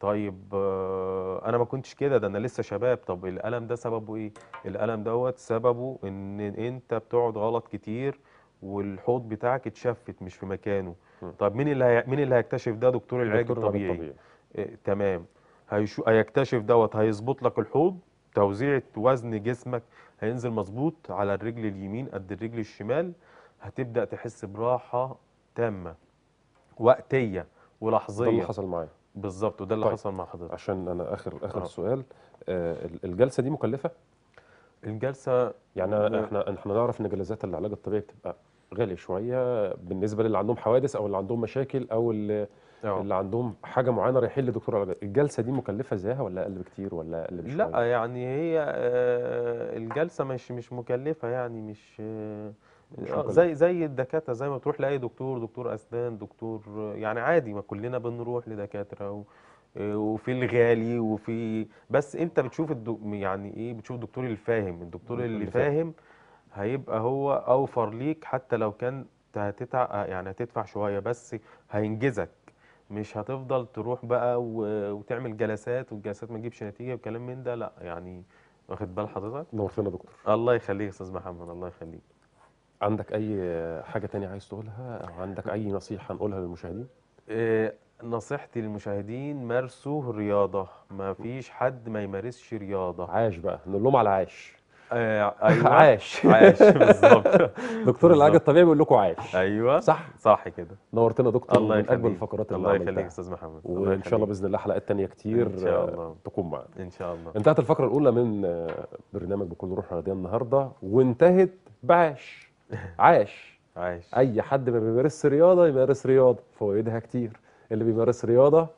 Speaker 2: طيب آه، انا ما كنتش كده ده انا لسه شباب طب الالم ده سببه ايه الالم دوت سببه ان انت بتقعد غلط كتير والحوض بتاعك اتشفت مش في مكانه طب مين اللي مين اللي هيكتشف ده دكتور العلاج الطبيعي, الطبيعي. إيه تمام هيشو... هيكتشف دوت هيظبط لك الحوض توزيع وزن جسمك هينزل مظبوط على الرجل اليمين قد الرجل الشمال هتبدا تحس براحه تامه وقتيه ولحظيه ده اللي حصل معايا بالظبط وده اللي طيب. حصل مع حضرتك عشان انا اخر اخر آه. سؤال آه الجلسه دي مكلفه
Speaker 1: الجلسه يعني م... احنا احنا نعرف ان جلسات العلاج الطبيعي بتبقى غاليه شويه بالنسبه للي عندهم حوادث او اللي عندهم مشاكل او اللي أوه. اللي عندهم حاجه معينه رايحين لدكتور علاج الجلسه دي مكلفه زيها ولا اقل بكتير ولا اقل بشويه
Speaker 2: لا يعني هي آه، الجلسه مش مش مكلفه يعني مش آه، آه، زي زي الدكاتره زي ما بتروح لاي دكتور دكتور اسنان دكتور يعني عادي ما كلنا بنروح لدكاتره و... آه، وفي الغالي وفي بس انت بتشوف الد... يعني ايه بتشوف الدكتور الفاهم الدكتور اللي فاهم هيبقى هو اوفر ليك حتى لو كان هتتع... آه، يعني هتدفع شويه بس هينجزك مش هتفضل تروح بقى و... وتعمل جلسات والجلسات ما تجيبش نتيجه وكلام من ده لا يعني واخد بال حضرتك نورتنا يا دكتور الله يخليك يا استاذ محمد الله يخليك
Speaker 1: عندك أي حاجة تانية
Speaker 2: عايز تقولها أو عندك أي نصيحة نقولها للمشاهدين؟ آه، نصيحتي للمشاهدين مارسوا الرياضة ما فيش حد ما يمارسش رياضة عاش بقى نقول لهم على عاش آه أيوة. عاش عاش بالظبط دكتور العلاج الطبيعي بيقول لكم عاش ايوه صح صح كده
Speaker 1: نورتنا دكتور الله من اجمل الفقرات اللي الله يخليك استاذ
Speaker 2: محمد وان شاء الله
Speaker 1: باذن الله حلقات تانية كتير ان شاء الله تكون معانا
Speaker 2: ان شاء الله انتهت
Speaker 1: الفقره الاولى من برنامج بكل روح رياضيه النهارده وانتهت بعاش عاش عايش اي حد ما بيمارسش رياضه يمارس رياضه فوائدها كتير اللي بيمارس رياضه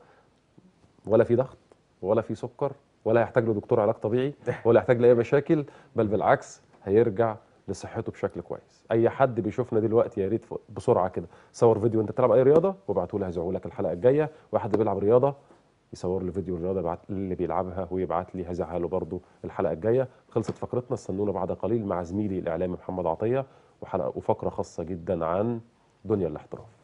Speaker 1: ولا في ضغط ولا في سكر ولا يحتاج لدكتور علاج طبيعي ولا يحتاج لاي مشاكل بل بالعكس هيرجع لصحته بشكل كويس اي حد بيشوفنا دلوقتي يا ريت بسرعه كده صور فيديو انت بتلعب اي رياضه وابعته لي هزعه لك الحلقه الجايه واحد بيلعب رياضه يصور لي فيديو الرياضه اللي بيلعبها ويبعت لي هزعها له برضه الحلقه الجايه خلصت فقرتنا استنونا بعد قليل مع زميلي الاعلامي محمد عطيه وحلقه وفقره خاصه جدا عن
Speaker 2: دنيا الاحتراف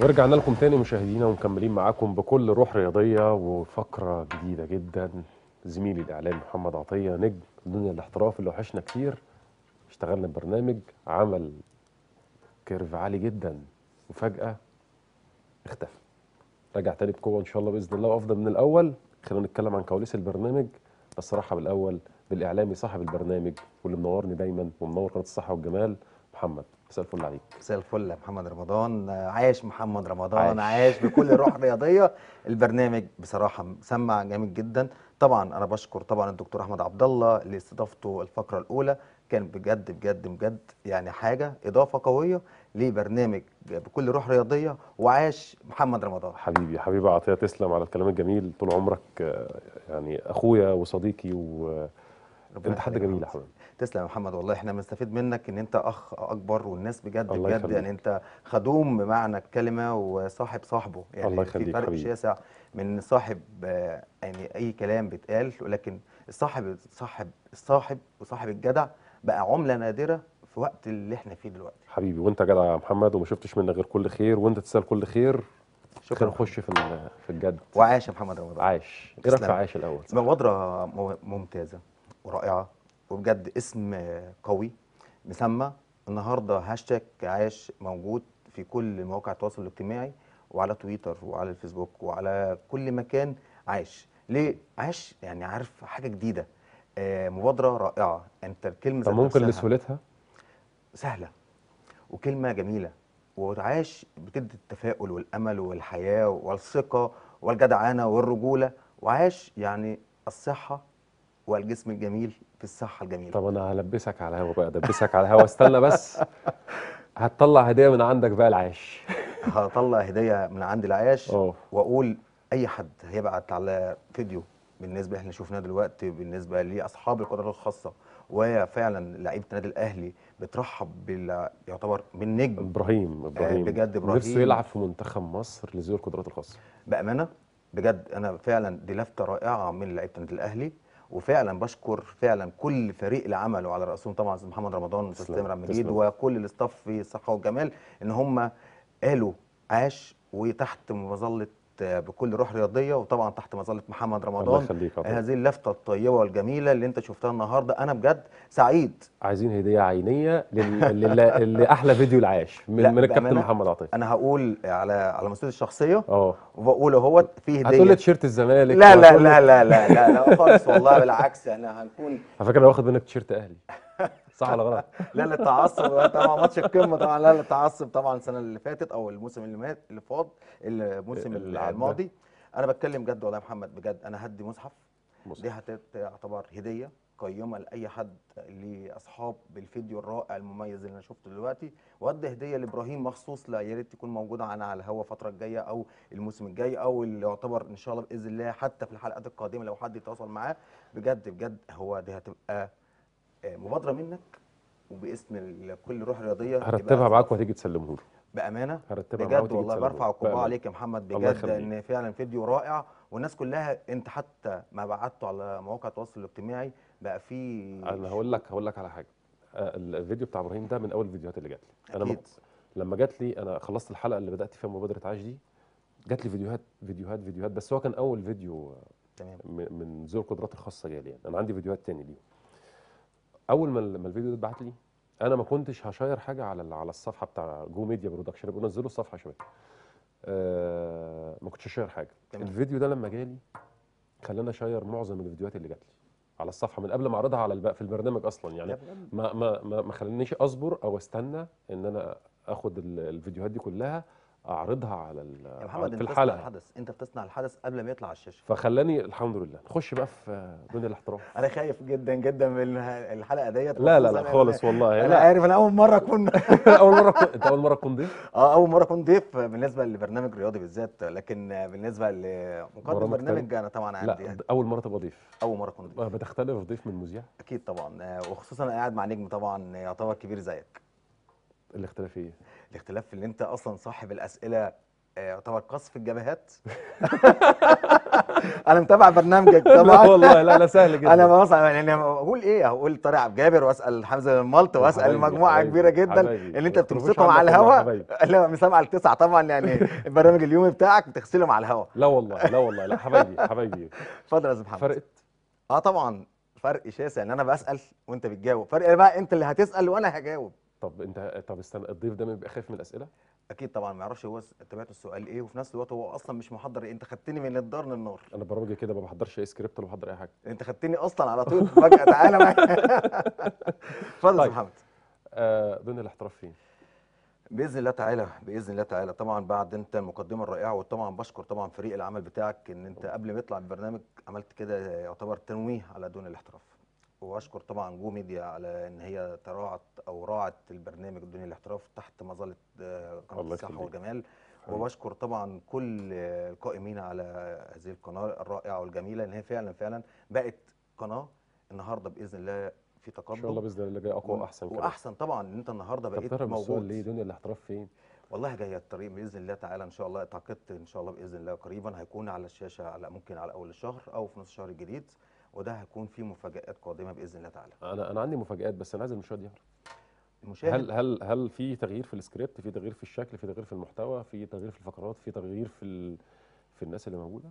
Speaker 1: ورجعنا لكم تاني مشاهدينا ومكملين معاكم بكل روح رياضيه وفقره جديده جدا زميلي الاعلامي محمد عطيه نجم الدنيا الاحتراف اللي وحشنا كتير اشتغلنا برنامج عمل كيرف عالي جدا وفجاه اختفى رجع تاني بقوه ان شاء الله باذن الله وافضل من الاول خلينا نتكلم عن كواليس البرنامج بس ارحب الاول بالاعلامي صاحب البرنامج واللي منورني دايما ومنور
Speaker 5: قناه الصحه والجمال محمد مساء الفل عليك مساء الفل يا محمد رمضان عايش محمد رمضان عايش, عايش بكل روح رياضيه البرنامج بصراحه مسمع جامد جدا طبعا انا بشكر طبعا الدكتور احمد عبد الله لاستضافته الفقره الاولى كان بجد بجد بجد يعني حاجه اضافه قويه لبرنامج بكل روح رياضيه وعاش محمد رمضان
Speaker 1: حبيبي حبيبي عطيه تسلم على الكلام الجميل طول عمرك آه، يعني اخويا وصديقي و انت حد جميل يا حبيبي
Speaker 5: تسلم يا محمد والله احنا بنستفيد منك ان انت اخ اكبر والناس بجد الله بجد يعني انت خدوم بمعنى الكلمه وصاحب صاحبه يعني الله يخليك في فرق حبيب. شاسع من صاحب يعني اي كلام بيتقال ولكن الصاحب صاحب الصاحب وصاحب الجدع بقى عمله نادره في وقت اللي احنا فيه دلوقتي
Speaker 1: حبيبي وانت جدع يا محمد وما شفتش منك غير كل خير وانت تسال كل خير شكرا نخش في في الجد
Speaker 5: وعاش يا محمد رمضان عاش ايه عاش الاول مبادره ممتازه ورائعه وبجد اسم قوي مسمى النهارده هاشتاج عاش موجود في كل مواقع التواصل الاجتماعي وعلى تويتر وعلى الفيسبوك وعلى كل مكان عاش ليه عاش يعني عارف حاجه جديده آه مبادره رائعه انت الكلمه طب ممكن لسهولتها سهله وكلمه جميله وعاش بتدي التفاؤل والامل والحياه والثقه والجدعانه والرجوله وعاش يعني الصحه والجسم الجميل في الصحه الجميله طب انا هلبسك على الهوا بقى دبسك على الهوا استنى بس
Speaker 1: هتطلع هديه من عندك بقى العيش
Speaker 5: هطلع هديه من عند العاش واقول اي حد هيبعت على فيديو بالنسبه احنا شفناه دلوقتي بالنسبه لاصحاب القدرات الخاصه وفعلا لعيبه النادي الاهلي بترحب بال يعتبر بالنجم ابراهيم آه، ابراهيم بجد ابراهيم نفسه يلعب في منتخب مصر لذوي القدرات الخاصه بامانه بجد انا فعلا دي لفته رائعه من لعيبه النادي الاهلي وفعلا بشكر فعلا كل فريق اللي وعلى راسهم طبعا استاذ محمد رمضان واستاذ تامر عبد المجيد وكل الاستاف في الصحه والجمال ان هم قالوا عاش وتحت مظله بكل روح رياضيه وطبعا تحت مظله محمد رمضان هذه اللفته الطيبه والجميله اللي انت شفتها النهارده انا بجد سعيد عايزين هديه عينيه لاحلى فيديو العاش من, من الكابتن محمد عطيه انا هقول على على مستوى الشخصيه اه وبقول اهوت في هديه هتقول لي تيشيرت الزمالك لا لا لا لا لا لا لا خالص والله بالعكس انا هنكون على فكره انا واخد منك تيشيرت اهلي صح ولا غلط؟ لا للتعصب طبعا ماتش القمه طبعا لا للتعصب طبعا السنه اللي فاتت او الموسم اللي مات اللي فاض الموسم الماضي انا بتكلم جد والله يا محمد بجد انا هدي مصحف دي هتعتبر هديه قيمه لاي حد لاصحاب الفيديو الرائع المميز اللي انا شفته دلوقتي وادي هديه لابراهيم مخصوص لا يا ريت تكون موجوده انا على الهواء الفتره الجايه او الموسم الجاي او اللي يعتبر ان شاء الله باذن الله حتى في الحلقات القادمه لو حد يتواصل معاه بجد بجد هو دي هتبقى آه، مبادره منك وباسم كل روح رياضيه هرتبها معاك
Speaker 1: وهتيجي تسلمه له
Speaker 5: بامانه هرتبها بجد والله برفع القبعه عليك يا محمد بجد ان فعلا فيديو رائع والناس كلها انت حتى ما بعته على مواقع التواصل الاجتماعي بقى في انا هقول
Speaker 1: لك هقول لك على حاجه آه، الفيديو بتاع ابراهيم ده من اول الفيديوهات اللي جات لي انا أكيد. لما جات لي انا خلصت الحلقه اللي بدات فيها مبادره عاش دي جات لي فيديوهات فيديوهات فيديوهات بس هو كان اول فيديو تمام من ذو القدرات الخاصه جالي يعني انا عندي فيديوهات تاني ليهم اول ما ما الفيديو ده اتبعت لي انا ما كنتش هشير حاجه على على الصفحه بتاع جو ميديا برودكشن يبقوا نزلوا الصفحه شباب آه، ما كنتش هشير حاجه تمام. الفيديو ده لما جالي خلاني اشير معظم الفيديوهات اللي جات لي على الصفحه من قبل ما اعرضها على الب... في البرنامج اصلا يعني ما ما ما, ما خلانيش اصبر او استنى ان انا اخد الفيديوهات دي كلها اعرضها على يا محمد في الحلقه الحدث
Speaker 5: انت بتصنع الحدث قبل ما يطلع على الشاشه
Speaker 1: فخلاني الحمد لله نخش بقى في دنيا الاحتراف
Speaker 5: انا خايف جدا جدا من الحلقه ديت لا لا لا خالص والله انا عارف انا اول مره اكون
Speaker 1: اول مره انت اول مره تكون
Speaker 5: ضيف اه اول مره اكون ضيف بالنسبه لبرنامج رياضي بالذات لكن بالنسبه لمقدم برنامج انا طبعا عندي لا يعني. اول مره تبقى ضيف اول مره اكون ضيف
Speaker 1: آه، بتختلف ضيف من مذيع
Speaker 5: اكيد طبعا آه، وخصوصا انا قاعد مع نجم طبعا يعتبر كبير زيك الاختلافيه الاختلاف في ان انت اصلا صاحب الاسئله آه، يعتبر قصف الجبهات انا متابع برنامجك طبعا لا والله لا لا سهل جدا انا بص يعني هقول ايه هقول طارق عبد جابر واسال حمزه المالط واسال مجموعه كبيره جدا اللي انت بتغسلهم على الهواء لا مش على التسعه طبعا يعني البرنامج اليومي بتاعك بتغسلهم على الهواء لا والله لا والله لا حبايبي حبايبي اتفضل يا استاذ محمد فرقت اه طبعا فرق شاسع ان انا بسال وانت بتجاوب فرق إيه بقى انت اللي هتسال وانا هجاوب طب انت طب استنى الضيف ده بيبقى خايف من الاسئله اكيد طبعا ما يعرفش هو طبيعه السؤال ايه وفي نفس الوقت هو اصلا مش محضر إيه؟ انت خدتني من الدار للنار انا برامجي كده ما بحضرش اي سكريبت ولا بحضر اي حاجه انت خدتني اصلا على طول فجاه تعالى اتفضل يا طيب، محمد آه ضمن الاحتراف فين باذن الله تعالى باذن الله تعالى طبعا بعد انت المقدمه الرائعه وطبعا بشكر طبعا فريق العمل بتاعك ان انت قبل ما يطلع البرنامج عملت كده يعتبر تنويه على دون الاحتراف واشكر طبعا جو ميديا على ان هي تراعت او راعت البرنامج الدنيا الاحتراف تحت مظله آه، قناه الصحه والجمال وبشكر طبعا كل القائمين على هذه القناه الرائعه والجميله ان هي فعلا فعلا بقت قناه النهارده باذن الله في تقدم ان شاء الله باذن الله جاي اقوى واحسن كمان واحسن طبعا ان انت النهارده بقيت موجود ليه
Speaker 1: دنيا الاحتراف فين؟
Speaker 5: والله جايه الطريق باذن الله تعالى ان شاء الله اتعقدت ان شاء الله باذن الله قريبا هيكون على الشاشه على ممكن على اول الشهر او في نص الشهر الجديد وده هيكون فيه مفاجآت قادمه باذن الله تعالى
Speaker 1: انا انا عندي مفاجآت بس انا عايز المشاهد يعرف
Speaker 5: المشاهد هل هل
Speaker 1: هل في تغيير في السكريبت في تغيير في الشكل في تغيير في المحتوى في تغيير في الفقرات في تغيير في ال... في الناس اللي موجوده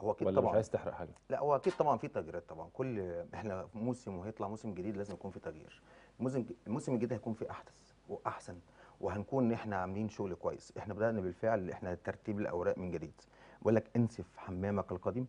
Speaker 1: هو اكيد ولا طبعا مش عايز تحرق حاجه
Speaker 5: لا هو اكيد طبعا في تغييرات طبعا كل احنا موسم وهيطلع موسم جديد لازم يكون في تغيير الموسم الموسم الجديد هيكون في احدث واحسن وهنكون احنا عاملين شغل كويس احنا بدانا بالفعل احنا ترتيب الاوراق من جديد بقول لك انسف حمامك القديم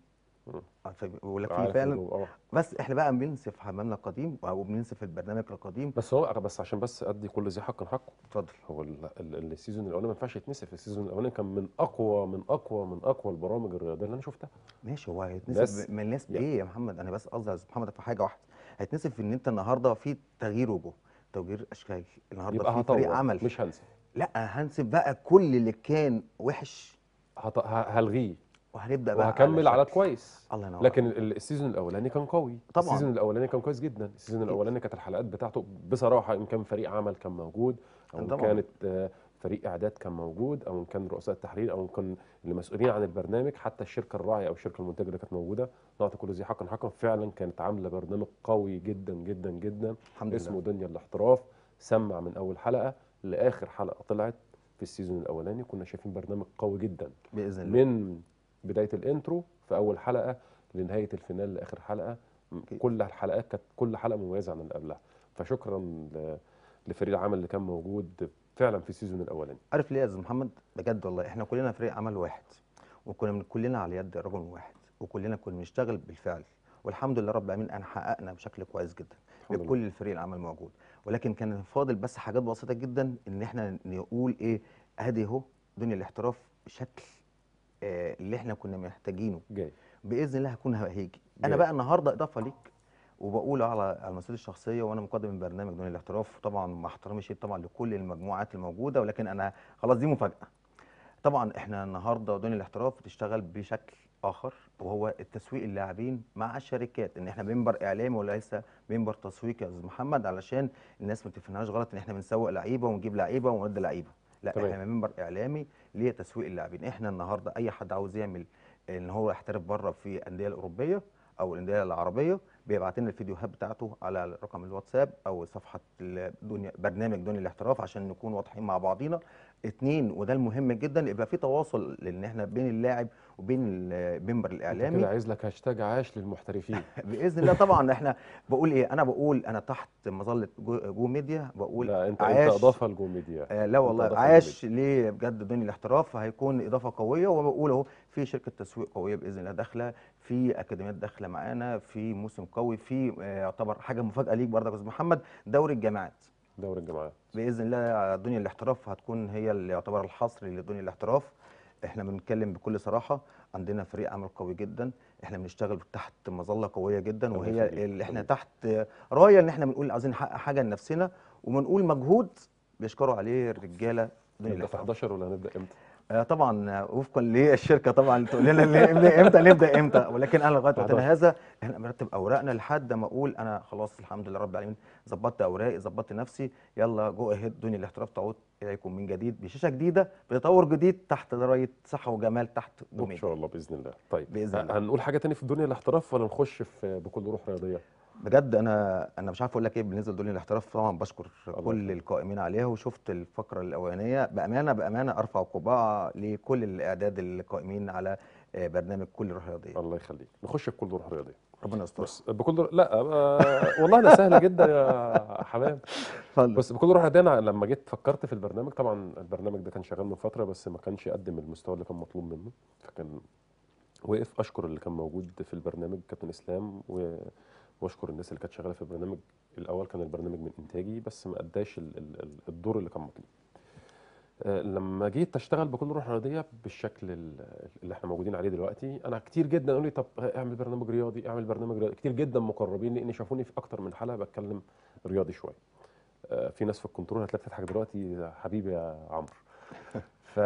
Speaker 5: آه، طيب، ولكن فعلا آه. بس احنا بقى بننسف حمامنا القديم او بننسف البرنامج القديم بس هو بس
Speaker 1: عشان بس ادي كل ذي حق حقه اتفضل هو السيزون الاولاني ما ينفعش يتنسف السيزون الاولاني كان من
Speaker 5: اقوى من اقوى من اقوى البرامج الرياضيه اللي انا شفتها ماشي هو بس من الناس ايه يا محمد انا بس قصدي يا أستاذ محمد في حاجه واحده هيتنسف في ان انت النهارده في تغيير وجوه تغيير اشكال النهارده في فريق عمل مش هنسف لا هنسف بقى كل اللي كان وحش هط... هلغيه وهنبدا بقى وهكمل
Speaker 1: على, كويس الله ينور لكن السيزون الاولاني كان قوي طبعا السيزون الاولاني كان كويس جدا السيزون الاولاني كانت الحلقات بتاعته بصراحه ان كان فريق عمل كان موجود او ان كانت آه، فريق اعداد كان موجود او ان كان رؤساء التحرير او ان كان المسؤولين عن البرنامج حتى الشركه الراعيه او الشركه المنتجه اللي كانت موجوده نعطي كل ذي حق حقا فعلا كانت عامله برنامج قوي جدا جدا جدا الحمد اسمه لله. دنيا الاحتراف سمع من اول حلقه لاخر حلقه طلعت في السيزون الاولاني كنا شايفين برنامج قوي جدا باذن الله من بدايه الانترو في اول حلقه لنهايه الفينال لاخر حلقه كل الحلقات كانت كل حلقه مميزه عن اللي قبلها فشكرا
Speaker 5: لفريق العمل اللي كان موجود فعلا في السيزون الاولاني عارف ليه يا استاذ محمد بجد والله احنا كلنا فريق عمل واحد وكنا كلنا على يد رجل واحد وكلنا كنا بنشتغل بالفعل والحمد لله رب العالمين ان حققنا بشكل كويس جدا لكل الفريق العمل موجود ولكن كان فاضل بس حاجات بسيطه جدا ان احنا نقول ايه ادي اهو دنيا الاحتراف بشكل آه، اللي احنا كنا محتاجينه جاي باذن الله هكون هيجي انا بقى النهارده اضافه ليك وبقول على المسؤوليه الشخصيه وانا مقدم من برنامج دون الاحتراف طبعا مع احترامي الشديد طبعا لكل المجموعات الموجوده ولكن انا خلاص دي مفاجاه طبعا احنا النهارده دون الاحتراف بتشتغل بشكل اخر وهو التسويق اللاعبين مع الشركات ان احنا منبر اعلامي وليس منبر تسويقي يا استاذ محمد علشان الناس ما تفهمهاش غلط ان احنا بنسوق لعيبه ونجيب لعيبه وندي لعيبه لا طبعا. احنا منبر اعلامي ليه تسويق اللاعبين احنا النهارده اي حد عاوز يعمل ان هو يحترف بره في الانديه الاوروبيه او الانديه العربيه بيبعت لنا الفيديوهات بتاعته على رقم الواتساب او صفحه دنيا برنامج دنيا الاحتراف عشان نكون واضحين مع بعضينا اتنين وده المهم جدا يبقى في تواصل لان احنا بين اللاعب وبين المنبر الاعلامي كده عايز لك هاشتاج عاش للمحترفين باذن الله طبعا احنا بقول ايه انا بقول انا تحت مظله جو, جو ميديا بقول لا انت عاش انت اضافه لجو ميديا آه لا والله عاش ليه بجد دنيا الاحتراف هيكون اضافه قويه وبقول اهو في شركه تسويق قويه باذن الله داخله في اكاديميات داخله معانا في موسم قوي في آه، يعتبر حاجه مفاجاه ليك برضه يا استاذ محمد دوري الجامعات دوري الجامعات باذن الله دنيا الاحتراف هتكون هي اللي يعتبر الحصر لدنيا الاحتراف احنا بنتكلم بكل صراحه عندنا فريق عمل قوي جدا احنا بنشتغل تحت مظله قويه جدا وهي اللي احنا تحت رايه ان احنا بنقول عايزين نحقق حاجه لنفسنا وبنقول مجهود بيشكروا عليه الرجاله دنيا الاحتراف 11 ولا هنبدا امتى آه، طبعا آه، وفقا للشركه طبعا تقول لنا امتى نبدا امتى ولكن انا لغايه وقتنا هذا احنا بنرتب اوراقنا لحد ما اقول انا خلاص الحمد لله رب العالمين ظبطت اوراقي ظبطت نفسي يلا جو اهيد دنيا الاحتراف تعود اليكم من جديد بشاشه جديده بتطور جديد تحت رايه صحه وجمال تحت دومين ان شاء الله باذن الله طيب باذن آه، الله هنقول حاجه ثانيه في الدنيا الاحتراف ولا نخش في بكل روح رياضيه بجد انا انا مش عارف اقول لك ايه بالنسبه لدول الاحتراف طبعا بشكر كل القائمين عليها وشفت الفقره الاولانيه بامانه بامانه ارفع قبعه لكل الاعداد القائمين على آه، برنامج كل روح رياضيه الله يخليك نخش بكل روح رياضيه ربنا يستر بس بكل
Speaker 1: روح... لا آه، والله ده سهل جدا يا
Speaker 5: حمام بس
Speaker 1: بكل روح رياضيه انا لما جيت فكرت في البرنامج طبعا البرنامج ده كان شغال من فتره بس ما كانش يقدم المستوى اللي كان مطلوب منه فكان وقف اشكر اللي كان موجود في البرنامج كابتن اسلام و واشكر الناس اللي كانت شغاله في البرنامج الاول كان البرنامج من انتاجي بس ما اداش الدور اللي كان مطلوب آه، لما جيت اشتغل بكل روح رياضيه بالشكل اللي احنا موجودين عليه دلوقتي انا كتير جدا قالوا لي طب اعمل برنامج رياضي اعمل برنامج رياضي كتير جدا مقربين لان شافوني في اكتر من حلقه بتكلم رياضي شويه آه، في ناس في الكنترول هتلاقي بتضحك دلوقتي حبيبي يا عمرو ف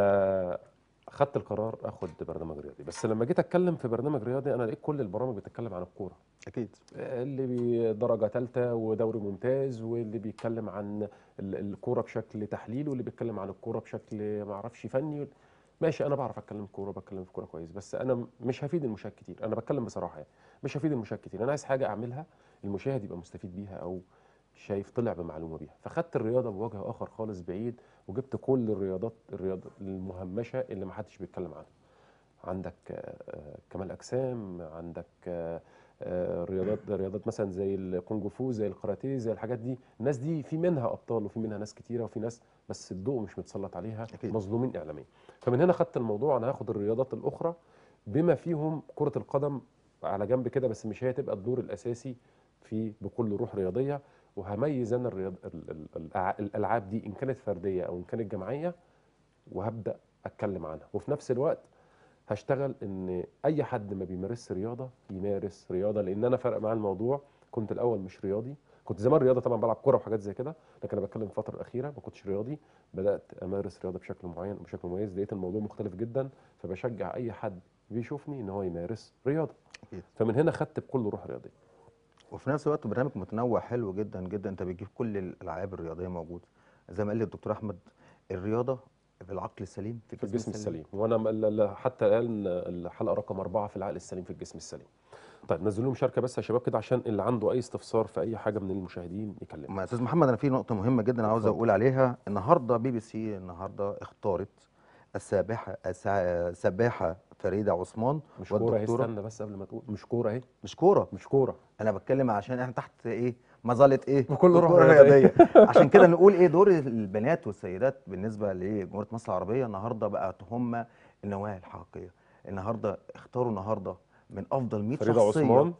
Speaker 1: خدت القرار اخد برنامج رياضي بس لما جيت اتكلم في برنامج رياضي انا لقيت كل البرامج بتتكلم عن الكوره اكيد اللي بدرجه ثالثه ودوري ممتاز واللي بيتكلم عن الكوره بشكل تحليل واللي بيتكلم عن الكوره بشكل ما اعرفش فني ماشي انا بعرف اتكلم كوره بتكلم في كوره كويس بس انا مش هفيد المشاهد كتير انا بتكلم بصراحه يعني مش هفيد المشاهد كتير انا عايز حاجه اعملها المشاهد يبقى مستفيد بيها او شايف طلع بمعلومه بيها فخدت الرياضه بوجه اخر خالص بعيد وجبت كل الرياضات الرياضه المهمشه اللي ما حدش بيتكلم عنها عندك آه، كمال اجسام عندك آه، آه، رياضات رياضات مثلا زي الكونج فو زي الكاراتيه زي الحاجات دي الناس دي في منها ابطال وفي منها ناس كتيره وفي ناس بس الضوء مش متسلط عليها أكيد. مظلومين اعلاميا فمن هنا خدت الموضوع انا هاخد الرياضات الاخرى بما فيهم كره القدم على جنب كده بس مش هي تبقى الدور الاساسي في بكل روح رياضيه وهميز انا الرياض... الالعاب دي ان كانت فرديه او ان كانت جماعيه وهبدا اتكلم عنها وفي نفس الوقت هشتغل ان اي حد ما بيمارسش رياضه يمارس رياضه لان انا فرق معايا الموضوع كنت الاول مش رياضي كنت زمان رياضه طبعا بلعب كوره وحاجات زي كده لكن انا بتكلم الفتره الاخيره ما كنتش رياضي بدات امارس رياضه بشكل معين وبشكل مميز لقيت الموضوع مختلف جدا فبشجع اي حد بيشوفني ان هو يمارس رياضه أكيد. فمن هنا خدت بكل روح
Speaker 5: رياضيه وفي نفس الوقت برنامج متنوع حلو جدا جدا انت بتجيب كل الالعاب الرياضيه موجوده زي ما قال لي الدكتور احمد الرياضه بالعقل السليم في, في الجسم السليم, السليم.
Speaker 1: وانا حتى الان الحلقه رقم أربعة في العقل السليم في الجسم السليم طيب نزلوا لهم مشاركه
Speaker 5: بس يا شباب كده عشان اللي عنده اي استفسار في اي حاجه من المشاهدين يكلمنا ما استاذ محمد انا في نقطه مهمه جدا عاوز اقول عليها النهارده بي بي سي النهارده اختارت السابحه السباحه فريده عثمان مش كوره استنى بس قبل ما تقول مش كوره اهي مش كوره مش كوره انا بتكلم عشان احنا تحت ايه مظله ايه وكل روح رياضيه عشان كده نقول ايه دور البنات والسيدات بالنسبه لجمهوريه مصر العربيه النهارده بقت هم النواه الحقيقيه النهارده اختاروا النهارده من افضل 100 فريده شخصيه عثمان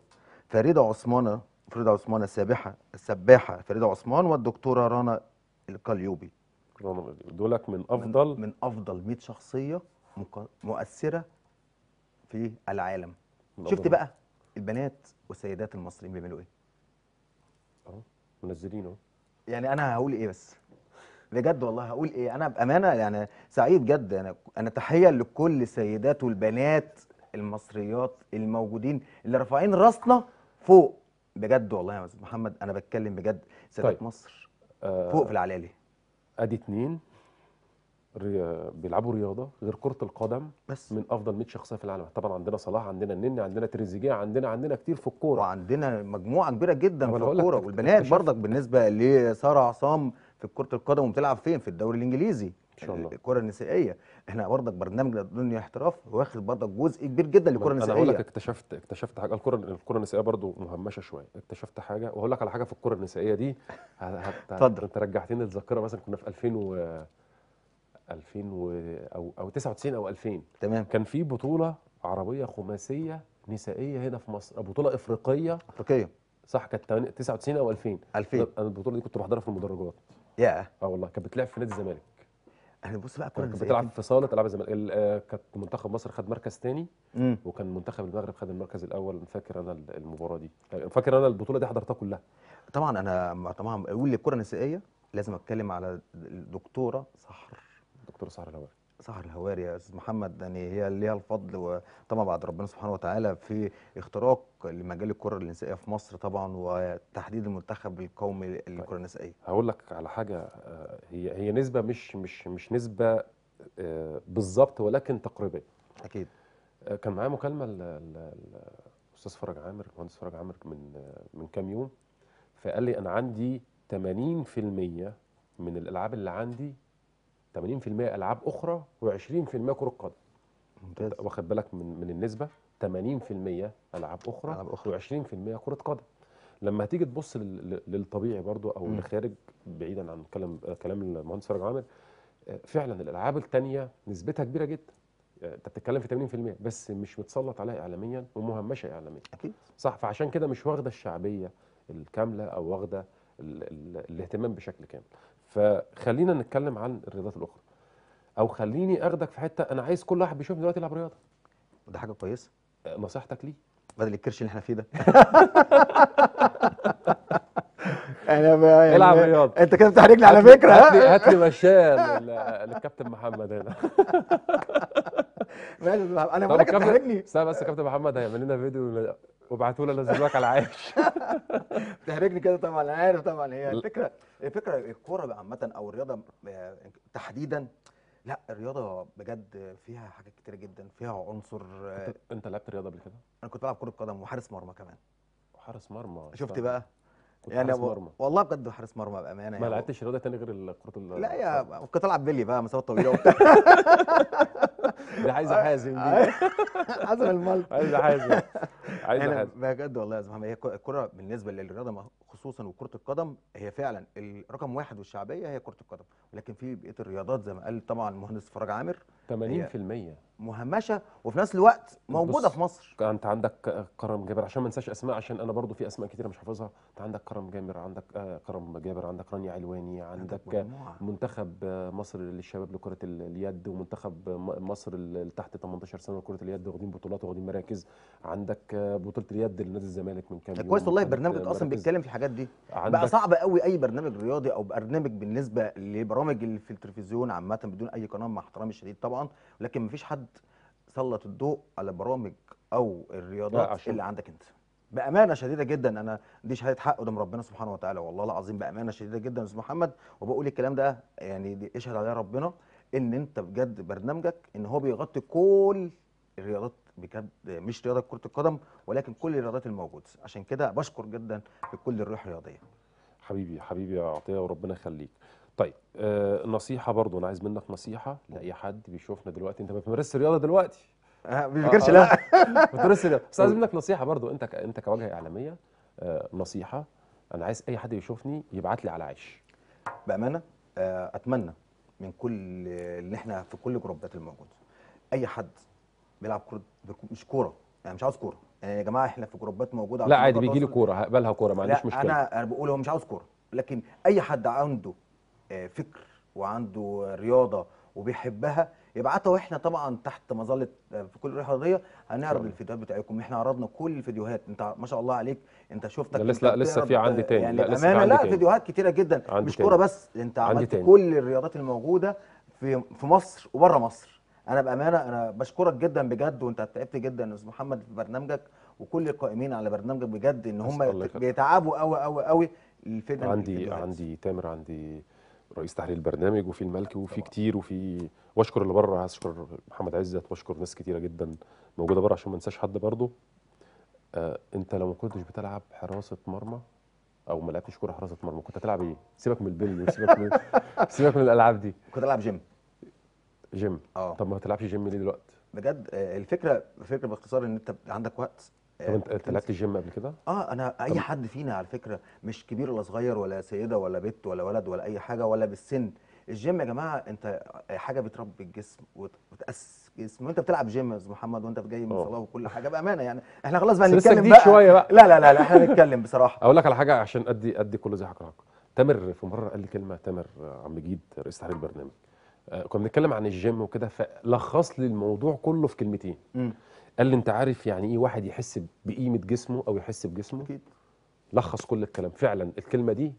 Speaker 5: فريده عثمان فريده عثمان السابحه السباحه فريده عثمان والدكتوره رنا القليوبي دولك من افضل من, من افضل 100 شخصيه مؤثره في العالم شفت بقى البنات والسيدات المصريين بيعملوا ايه اه منزلينه يعني انا هقول ايه بس بجد والله هقول ايه انا بامانه يعني سعيد جد انا انا تحيه لكل السيدات والبنات المصريات الموجودين اللي رافعين راسنا فوق بجد والله يا محمد انا بتكلم بجد سيدات طيب. مصر آه، فوق في العلالي ادي اتنين بيلعبوا رياضه غير كره القدم
Speaker 1: بس من افضل 100 شخصيه في العالم طبعا عندنا صلاح عندنا النني عندنا تريزيجيه عندنا عندنا كتير في الكوره
Speaker 5: وعندنا مجموعه كبيره جدا في الكوره والبنات برضك بالنسبه لساره عصام في كره القدم وبتلعب فين في الدوري الانجليزي ان شاء الله الكره النسائيه احنا برضك برنامج الدنيا احتراف واخد برضك جزء كبير جدا للكره النسائيه انا هقول لك
Speaker 1: اكتشفت اكتشفت حاجه الكره الكره النسائيه برضو مهمشه شويه اكتشفت حاجه وهقول لك على حاجه في الكره النسائيه دي اتفضل انت رجعتني الذاكره مثلا كنا في 2000 و 2000 و... او او 99 او 2000 تمام كان في بطوله عربيه خماسيه نسائيه هنا في مصر بطوله افريقيه افريقيه صح كانت 99 او 2000 2000 انا البطوله دي كنت بحضرها في المدرجات يا اه والله كانت بتلعب في نادي الزمالك
Speaker 5: انا بص بقى كنت بتلعب
Speaker 1: في صاله العاب الزمالك آه، كانت منتخب مصر خد مركز ثاني وكان منتخب المغرب خد المركز الاول فاكر انا المباراه
Speaker 5: دي فاكر انا البطوله دي حضرتها كلها طبعا انا طبعا اقول الكره النسائيه لازم اتكلم على الدكتوره صحر دكتور سهر الهواري سهر الهواري يا استاذ محمد يعني هي ليها الفضل وطبعا بعد ربنا سبحانه وتعالى في اختراق لمجال الكره النسائيه في مصر طبعا وتحديد المنتخب القومي طيب. للكره النسائيه هقول لك على حاجه
Speaker 1: آه، هي هي نسبه مش مش مش نسبه آه، بالظبط ولكن تقريبيه اكيد آه، كان معايا مكالمه الاستاذ فرج عامر المهندس فرج عامر من من كام يوم فقال لي انا عندي 80% من الالعاب اللي عندي 80% العاب اخرى و20% كره قدم ممتاز واخد بالك من من النسبه 80% العاب اخري ألعاب اخرى و20% كره قدم لما هتيجي تبص للطبيعي برضو او الخارج بعيدا عن كلام كلام المهندس فرج عامر آه، فعلا الالعاب الثانيه نسبتها كبيره جدا آه، انت بتتكلم في 80% بس مش متسلط عليها اعلاميا ومهمشه اعلاميا اكيد صح فعشان كده مش واخده الشعبيه الكامله او واخده الاهتمام بشكل كامل فخلينا نتكلم عن الرياضات الاخرى او خليني اخدك في حته انا عايز كل واحد
Speaker 5: بيشوفني دلوقتي يلعب رياضه ده حاجه كويسه آه، نصيحتك ليه بدل الكرش اللي احنا فيه ده
Speaker 3: انا يعني العب رياضه انت كده بتحرجني على فكره هات لي مشاه
Speaker 1: للكابتن محمد هنا
Speaker 5: ماشي انا بقول لك بتحرجني
Speaker 1: استنى بس كابتن محمد هيعمل لنا فيديو وبعتوا لي لك على
Speaker 2: العاش
Speaker 5: تحرجني كده طبعا انا عارف طبعا هي الفكره الفكره الكوره عامه او الرياضه آه، تحديدا لا الرياضه بجد فيها حاجات كتير جدا فيها عنصر آه، انت لعبت رياضه قبل كده انا كنت بلعب كره قدم وحارس مرمى كمان وحارس مرمى شفت بقى يعني حارس مرمى والله بجد حارس مرمى بامانه ما يعني. لعبتش رياضه تاني غير كره لا يا كنت العب بيلي بقى مسافات طويله وبتاع دي آه. عايزه حازم دي
Speaker 2: عازم الملط عايزه حازم
Speaker 5: عايزه يعني حازم بجد والله يا زلمه هي الكره بالنسبه للرياضه خصوصا وكره القدم هي فعلا الرقم واحد والشعبيه هي كره القدم ولكن في بقيه الرياضات زي ما قال طبعا المهندس فرج عامر 80% مهمشه وفي نفس الوقت موجوده في مصر انت عندك كرم جابر عشان ما انساش اسماء عشان
Speaker 1: انا برضو في اسماء كتير مش حافظها انت عندك كرم جابر عندك آه، كرم جابر عندك رانيا علواني عندك منتخب آه، مصر للشباب لكره اليد ومنتخب مصر تحت 18 سنه لكره اليد واخدين بطولات واخدين مراكز عندك آه، بطوله اليد لنادي الزمالك من كام كويس والله برنامجك اصلا بيتكلم
Speaker 5: في حاجات الحاجات دي بقى صعب قوي اي برنامج رياضي او برنامج بالنسبه لبرامج اللي في التلفزيون عامه بدون اي قناه مع احترامي الشديد طبعا لكن مفيش حد سلط الضوء على برامج او الرياضات اللي عندك انت بامانه شديده جدا انا دي شهاده حق قدام ربنا سبحانه وتعالى والله العظيم بامانه شديده جدا يا استاذ محمد وبقول الكلام ده يعني اشهد عليه ربنا ان انت بجد برنامجك ان هو بيغطي كل الرياضات بجد مش رياضه كره القدم ولكن كل الرياضات الموجوده عشان كده بشكر جدا لكل الروح الرياضيه حبيبي حبيبي يا عطيه وربنا يخليك
Speaker 1: طيب آه نصيحه برضو انا عايز منك نصيحه لاي حد بيشوفنا دلوقتي انت ما بتمارسش رياضه دلوقتي آه، ما بيفكرش لا آه، ما بتمارسش بس عايز منك نصيحه برضو انت ك... انت كواجهه اعلاميه
Speaker 5: آه نصيحه انا عايز اي حد يشوفني يبعت لي على عيش بامانه آه اتمنى من كل اللي احنا في كل جروبات الموجوده اي حد بيلعب كرة مش كوره انا يعني مش عاوز كوره يعني يا جماعه احنا في جروبات موجوده لا عادي بيجي لي كوره
Speaker 1: هقبلها كوره ما عنديش مشكله انا
Speaker 5: انا بقول هو مش عاوز كوره لكن اي حد عنده آه، فكر وعنده رياضه وبيحبها يبعتها واحنا طبعا تحت مظله آه، في كل رياضيه هنعرض الفيديوهات بتاعتكم احنا عرضنا كل الفيديوهات انت ما شاء الله عليك انت شفتك لسه لا لسه في عندي تاني يعني لا لسه في عندي لا تاني. فيديوهات كتيره جدا مش كوره بس انت عملت كل الرياضات الموجوده في في مصر وبره مصر انا بامانه انا بشكرك جدا بجد وانت تعبت جدا يا استاذ محمد في برنامجك وكل القائمين على برنامجك بجد ان هم بيتعبوا قوي قوي قوي الفيلم عندي الفيديوهات.
Speaker 1: عندي تامر عندي رئيس تحرير البرنامج وفي الملك وفي طبعا. كتير وفي واشكر اللي بره اشكر محمد عزت واشكر ناس كتيره جدا موجوده بره عشان ما انساش حد برضه آه انت لو ما كنتش بتلعب حراسه مرمى او ما لعبتش كوره حراسه مرمى كنت هتلعب ايه؟ سيبك من البيل وسيبك من سيبك من الالعاب دي كنت العب جيم جيم اه طب ما تلعبش جيم ليه دلوقتي
Speaker 5: بجد آه، الفكره الفكره باختصار ان انت عندك وقت آه، طب انت لعبت
Speaker 1: الجيم قبل كده؟
Speaker 5: اه انا اي حد فينا على فكره مش كبير ولا صغير ولا سيده ولا بنت ولا ولد ولا اي حاجه ولا بالسن الجيم يا جماعه انت حاجه بتربي الجسم وتاسس جسم وانت بتلعب جيم يا استاذ محمد وانت جاي من آه. صلاه وكل حاجه بامانه يعني احنا خلاص بقى نتكلم بقى شويه بقى لا لا لا, لا احنا نتكلم بصراحه
Speaker 1: اقول لك على حاجه عشان ادي ادي كل زي حضرتك تامر في مره قال لي كلمه تامر عم جيد رئيس تحرير البرنامج آه، كنا بنتكلم عن الجيم وكده فلخص لي الموضوع كله في كلمتين قال لي انت عارف يعني ايه واحد يحس بقيمه جسمه او يحس بجسمه اكيد لخص كل الكلام فعلا الكلمه دي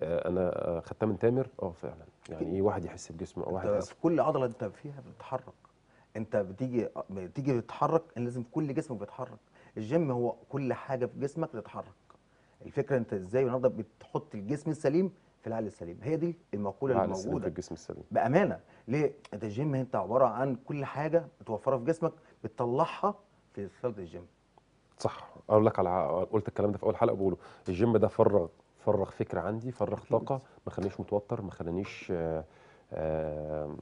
Speaker 1: آه، انا آه، خدتها من تامر اه فعلا يعني ايه واحد يحس بجسمه او واحد يحس في
Speaker 5: كل عضله انت فيها بتتحرك انت بتيجي بتيجي تتحرك لازم كل جسمك بيتحرك الجيم هو كل حاجه في جسمك تتحرك الفكره انت ازاي النهارده بتحط الجسم السليم في العقل السليم هي دي المقوله اللي موجوده في الجسم السليم بامانه ليه ده الجيم انت عباره عن كل حاجه متوفره في جسمك بتطلعها في صاله الجيم
Speaker 1: صح اقول لك على قلت الكلام ده في اول حلقه بقوله الجيم ده فرغ فرغ فكره عندي فرغ طاقه ما خلانيش متوتر ما خلانيش آه، آه،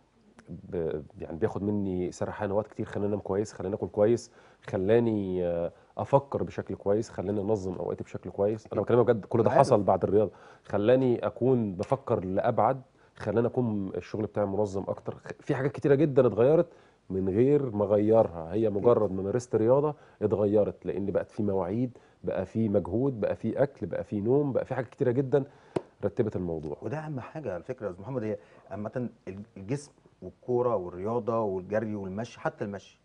Speaker 1: يعني بياخد مني سرحان وقت كتير خلاني انام كويس خلاني اكل كويس خلاني آآ آه، افكر بشكل كويس خلاني انظم اوقاتي بشكل كويس انا بكلمك بجد كل ده حصل بعد الرياضه خلاني اكون بفكر لابعد خلاني اكون الشغل بتاعي منظم اكتر في حاجات كتيره جدا اتغيرت من غير ما اغيرها هي مجرد ما مارست رياضه اتغيرت لان بقت في مواعيد بقى في
Speaker 5: مجهود بقى في اكل بقى في نوم بقى في حاجات كتيره جدا رتبت الموضوع وده اهم حاجه على فكره يا استاذ محمد هي عامه الجسم والكوره والرياضه والجري والمشي حتى المشي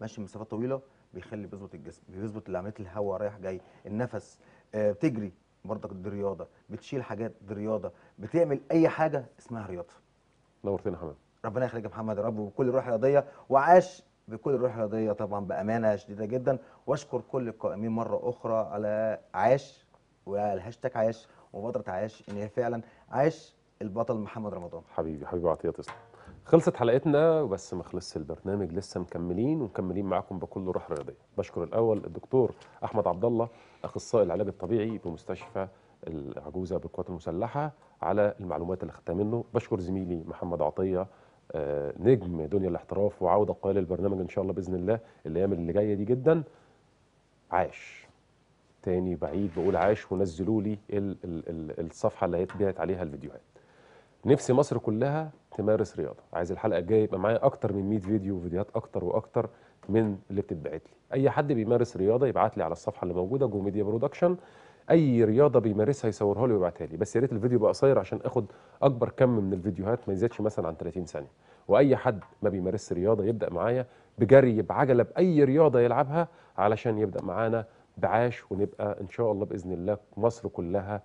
Speaker 5: مشي مسافات طويله بيخلي بيظبط الجسم بيظبط العمليات الهواء رايح جاي النفس آه، بتجري برضك دي رياضه بتشيل حاجات دي رياضه بتعمل اي حاجه اسمها رياضه نورتنا يا حماد ربنا يخليك يا محمد يا رب وكل روح رياضيه وعاش بكل الروح الرياضيه طبعا بامانه شديده جدا واشكر كل القائمين مره اخرى على عاش والهاشتاج عاش ومبادره عاش ان هي فعلا عاش البطل محمد رمضان
Speaker 1: حبيبي حبيبي عطيه تسلم خلصت حلقتنا بس ما خلصش البرنامج لسه مكملين ومكملين معاكم بكل روح رياضيه بشكر الاول الدكتور احمد عبد الله اخصائي العلاج الطبيعي بمستشفى العجوزه بالقوات المسلحه على المعلومات اللي خدتها منه بشكر زميلي محمد عطيه آه، نجم دنيا الاحتراف وعوده قائل البرنامج ان شاء الله باذن الله الايام اللي جايه دي جدا عاش تاني بعيد بقول عاش ونزلوا لي الصفحه اللي هيتبعت عليها الفيديوهات نفسي مصر كلها تمارس رياضه عايز الحلقه الجايه يبقى معايا اكتر من 100 فيديو وفيديوهات اكتر واكتر من اللي بتتبعت لي اي حد بيمارس رياضه يبعت لي على الصفحه اللي موجوده جو ميديا برودكشن اي رياضه بيمارسها يصورها لي ويبعتها لي بس يا ريت الفيديو يبقى قصير عشان اخد اكبر كم من الفيديوهات ما يزيدش مثلا عن 30 ثانيه واي حد ما بيمارسش رياضه يبدا معايا بجري بعجله باي رياضه يلعبها علشان يبدا معانا بعاش ونبقى ان شاء الله باذن الله مصر كلها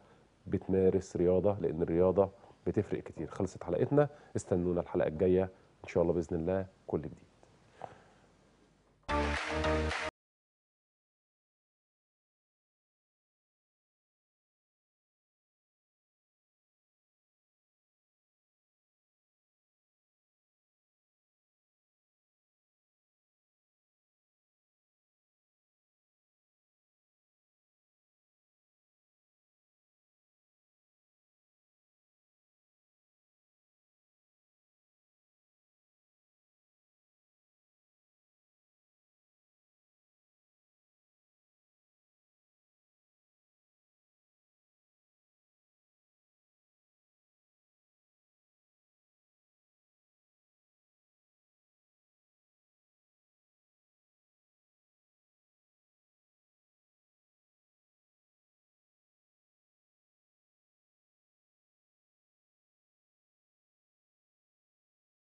Speaker 1: بتمارس رياضه لان الرياضه بتفرق كتير خلصت حلقتنا استنونا الحلقه الجايه ان شاء الله باذن الله كل جديد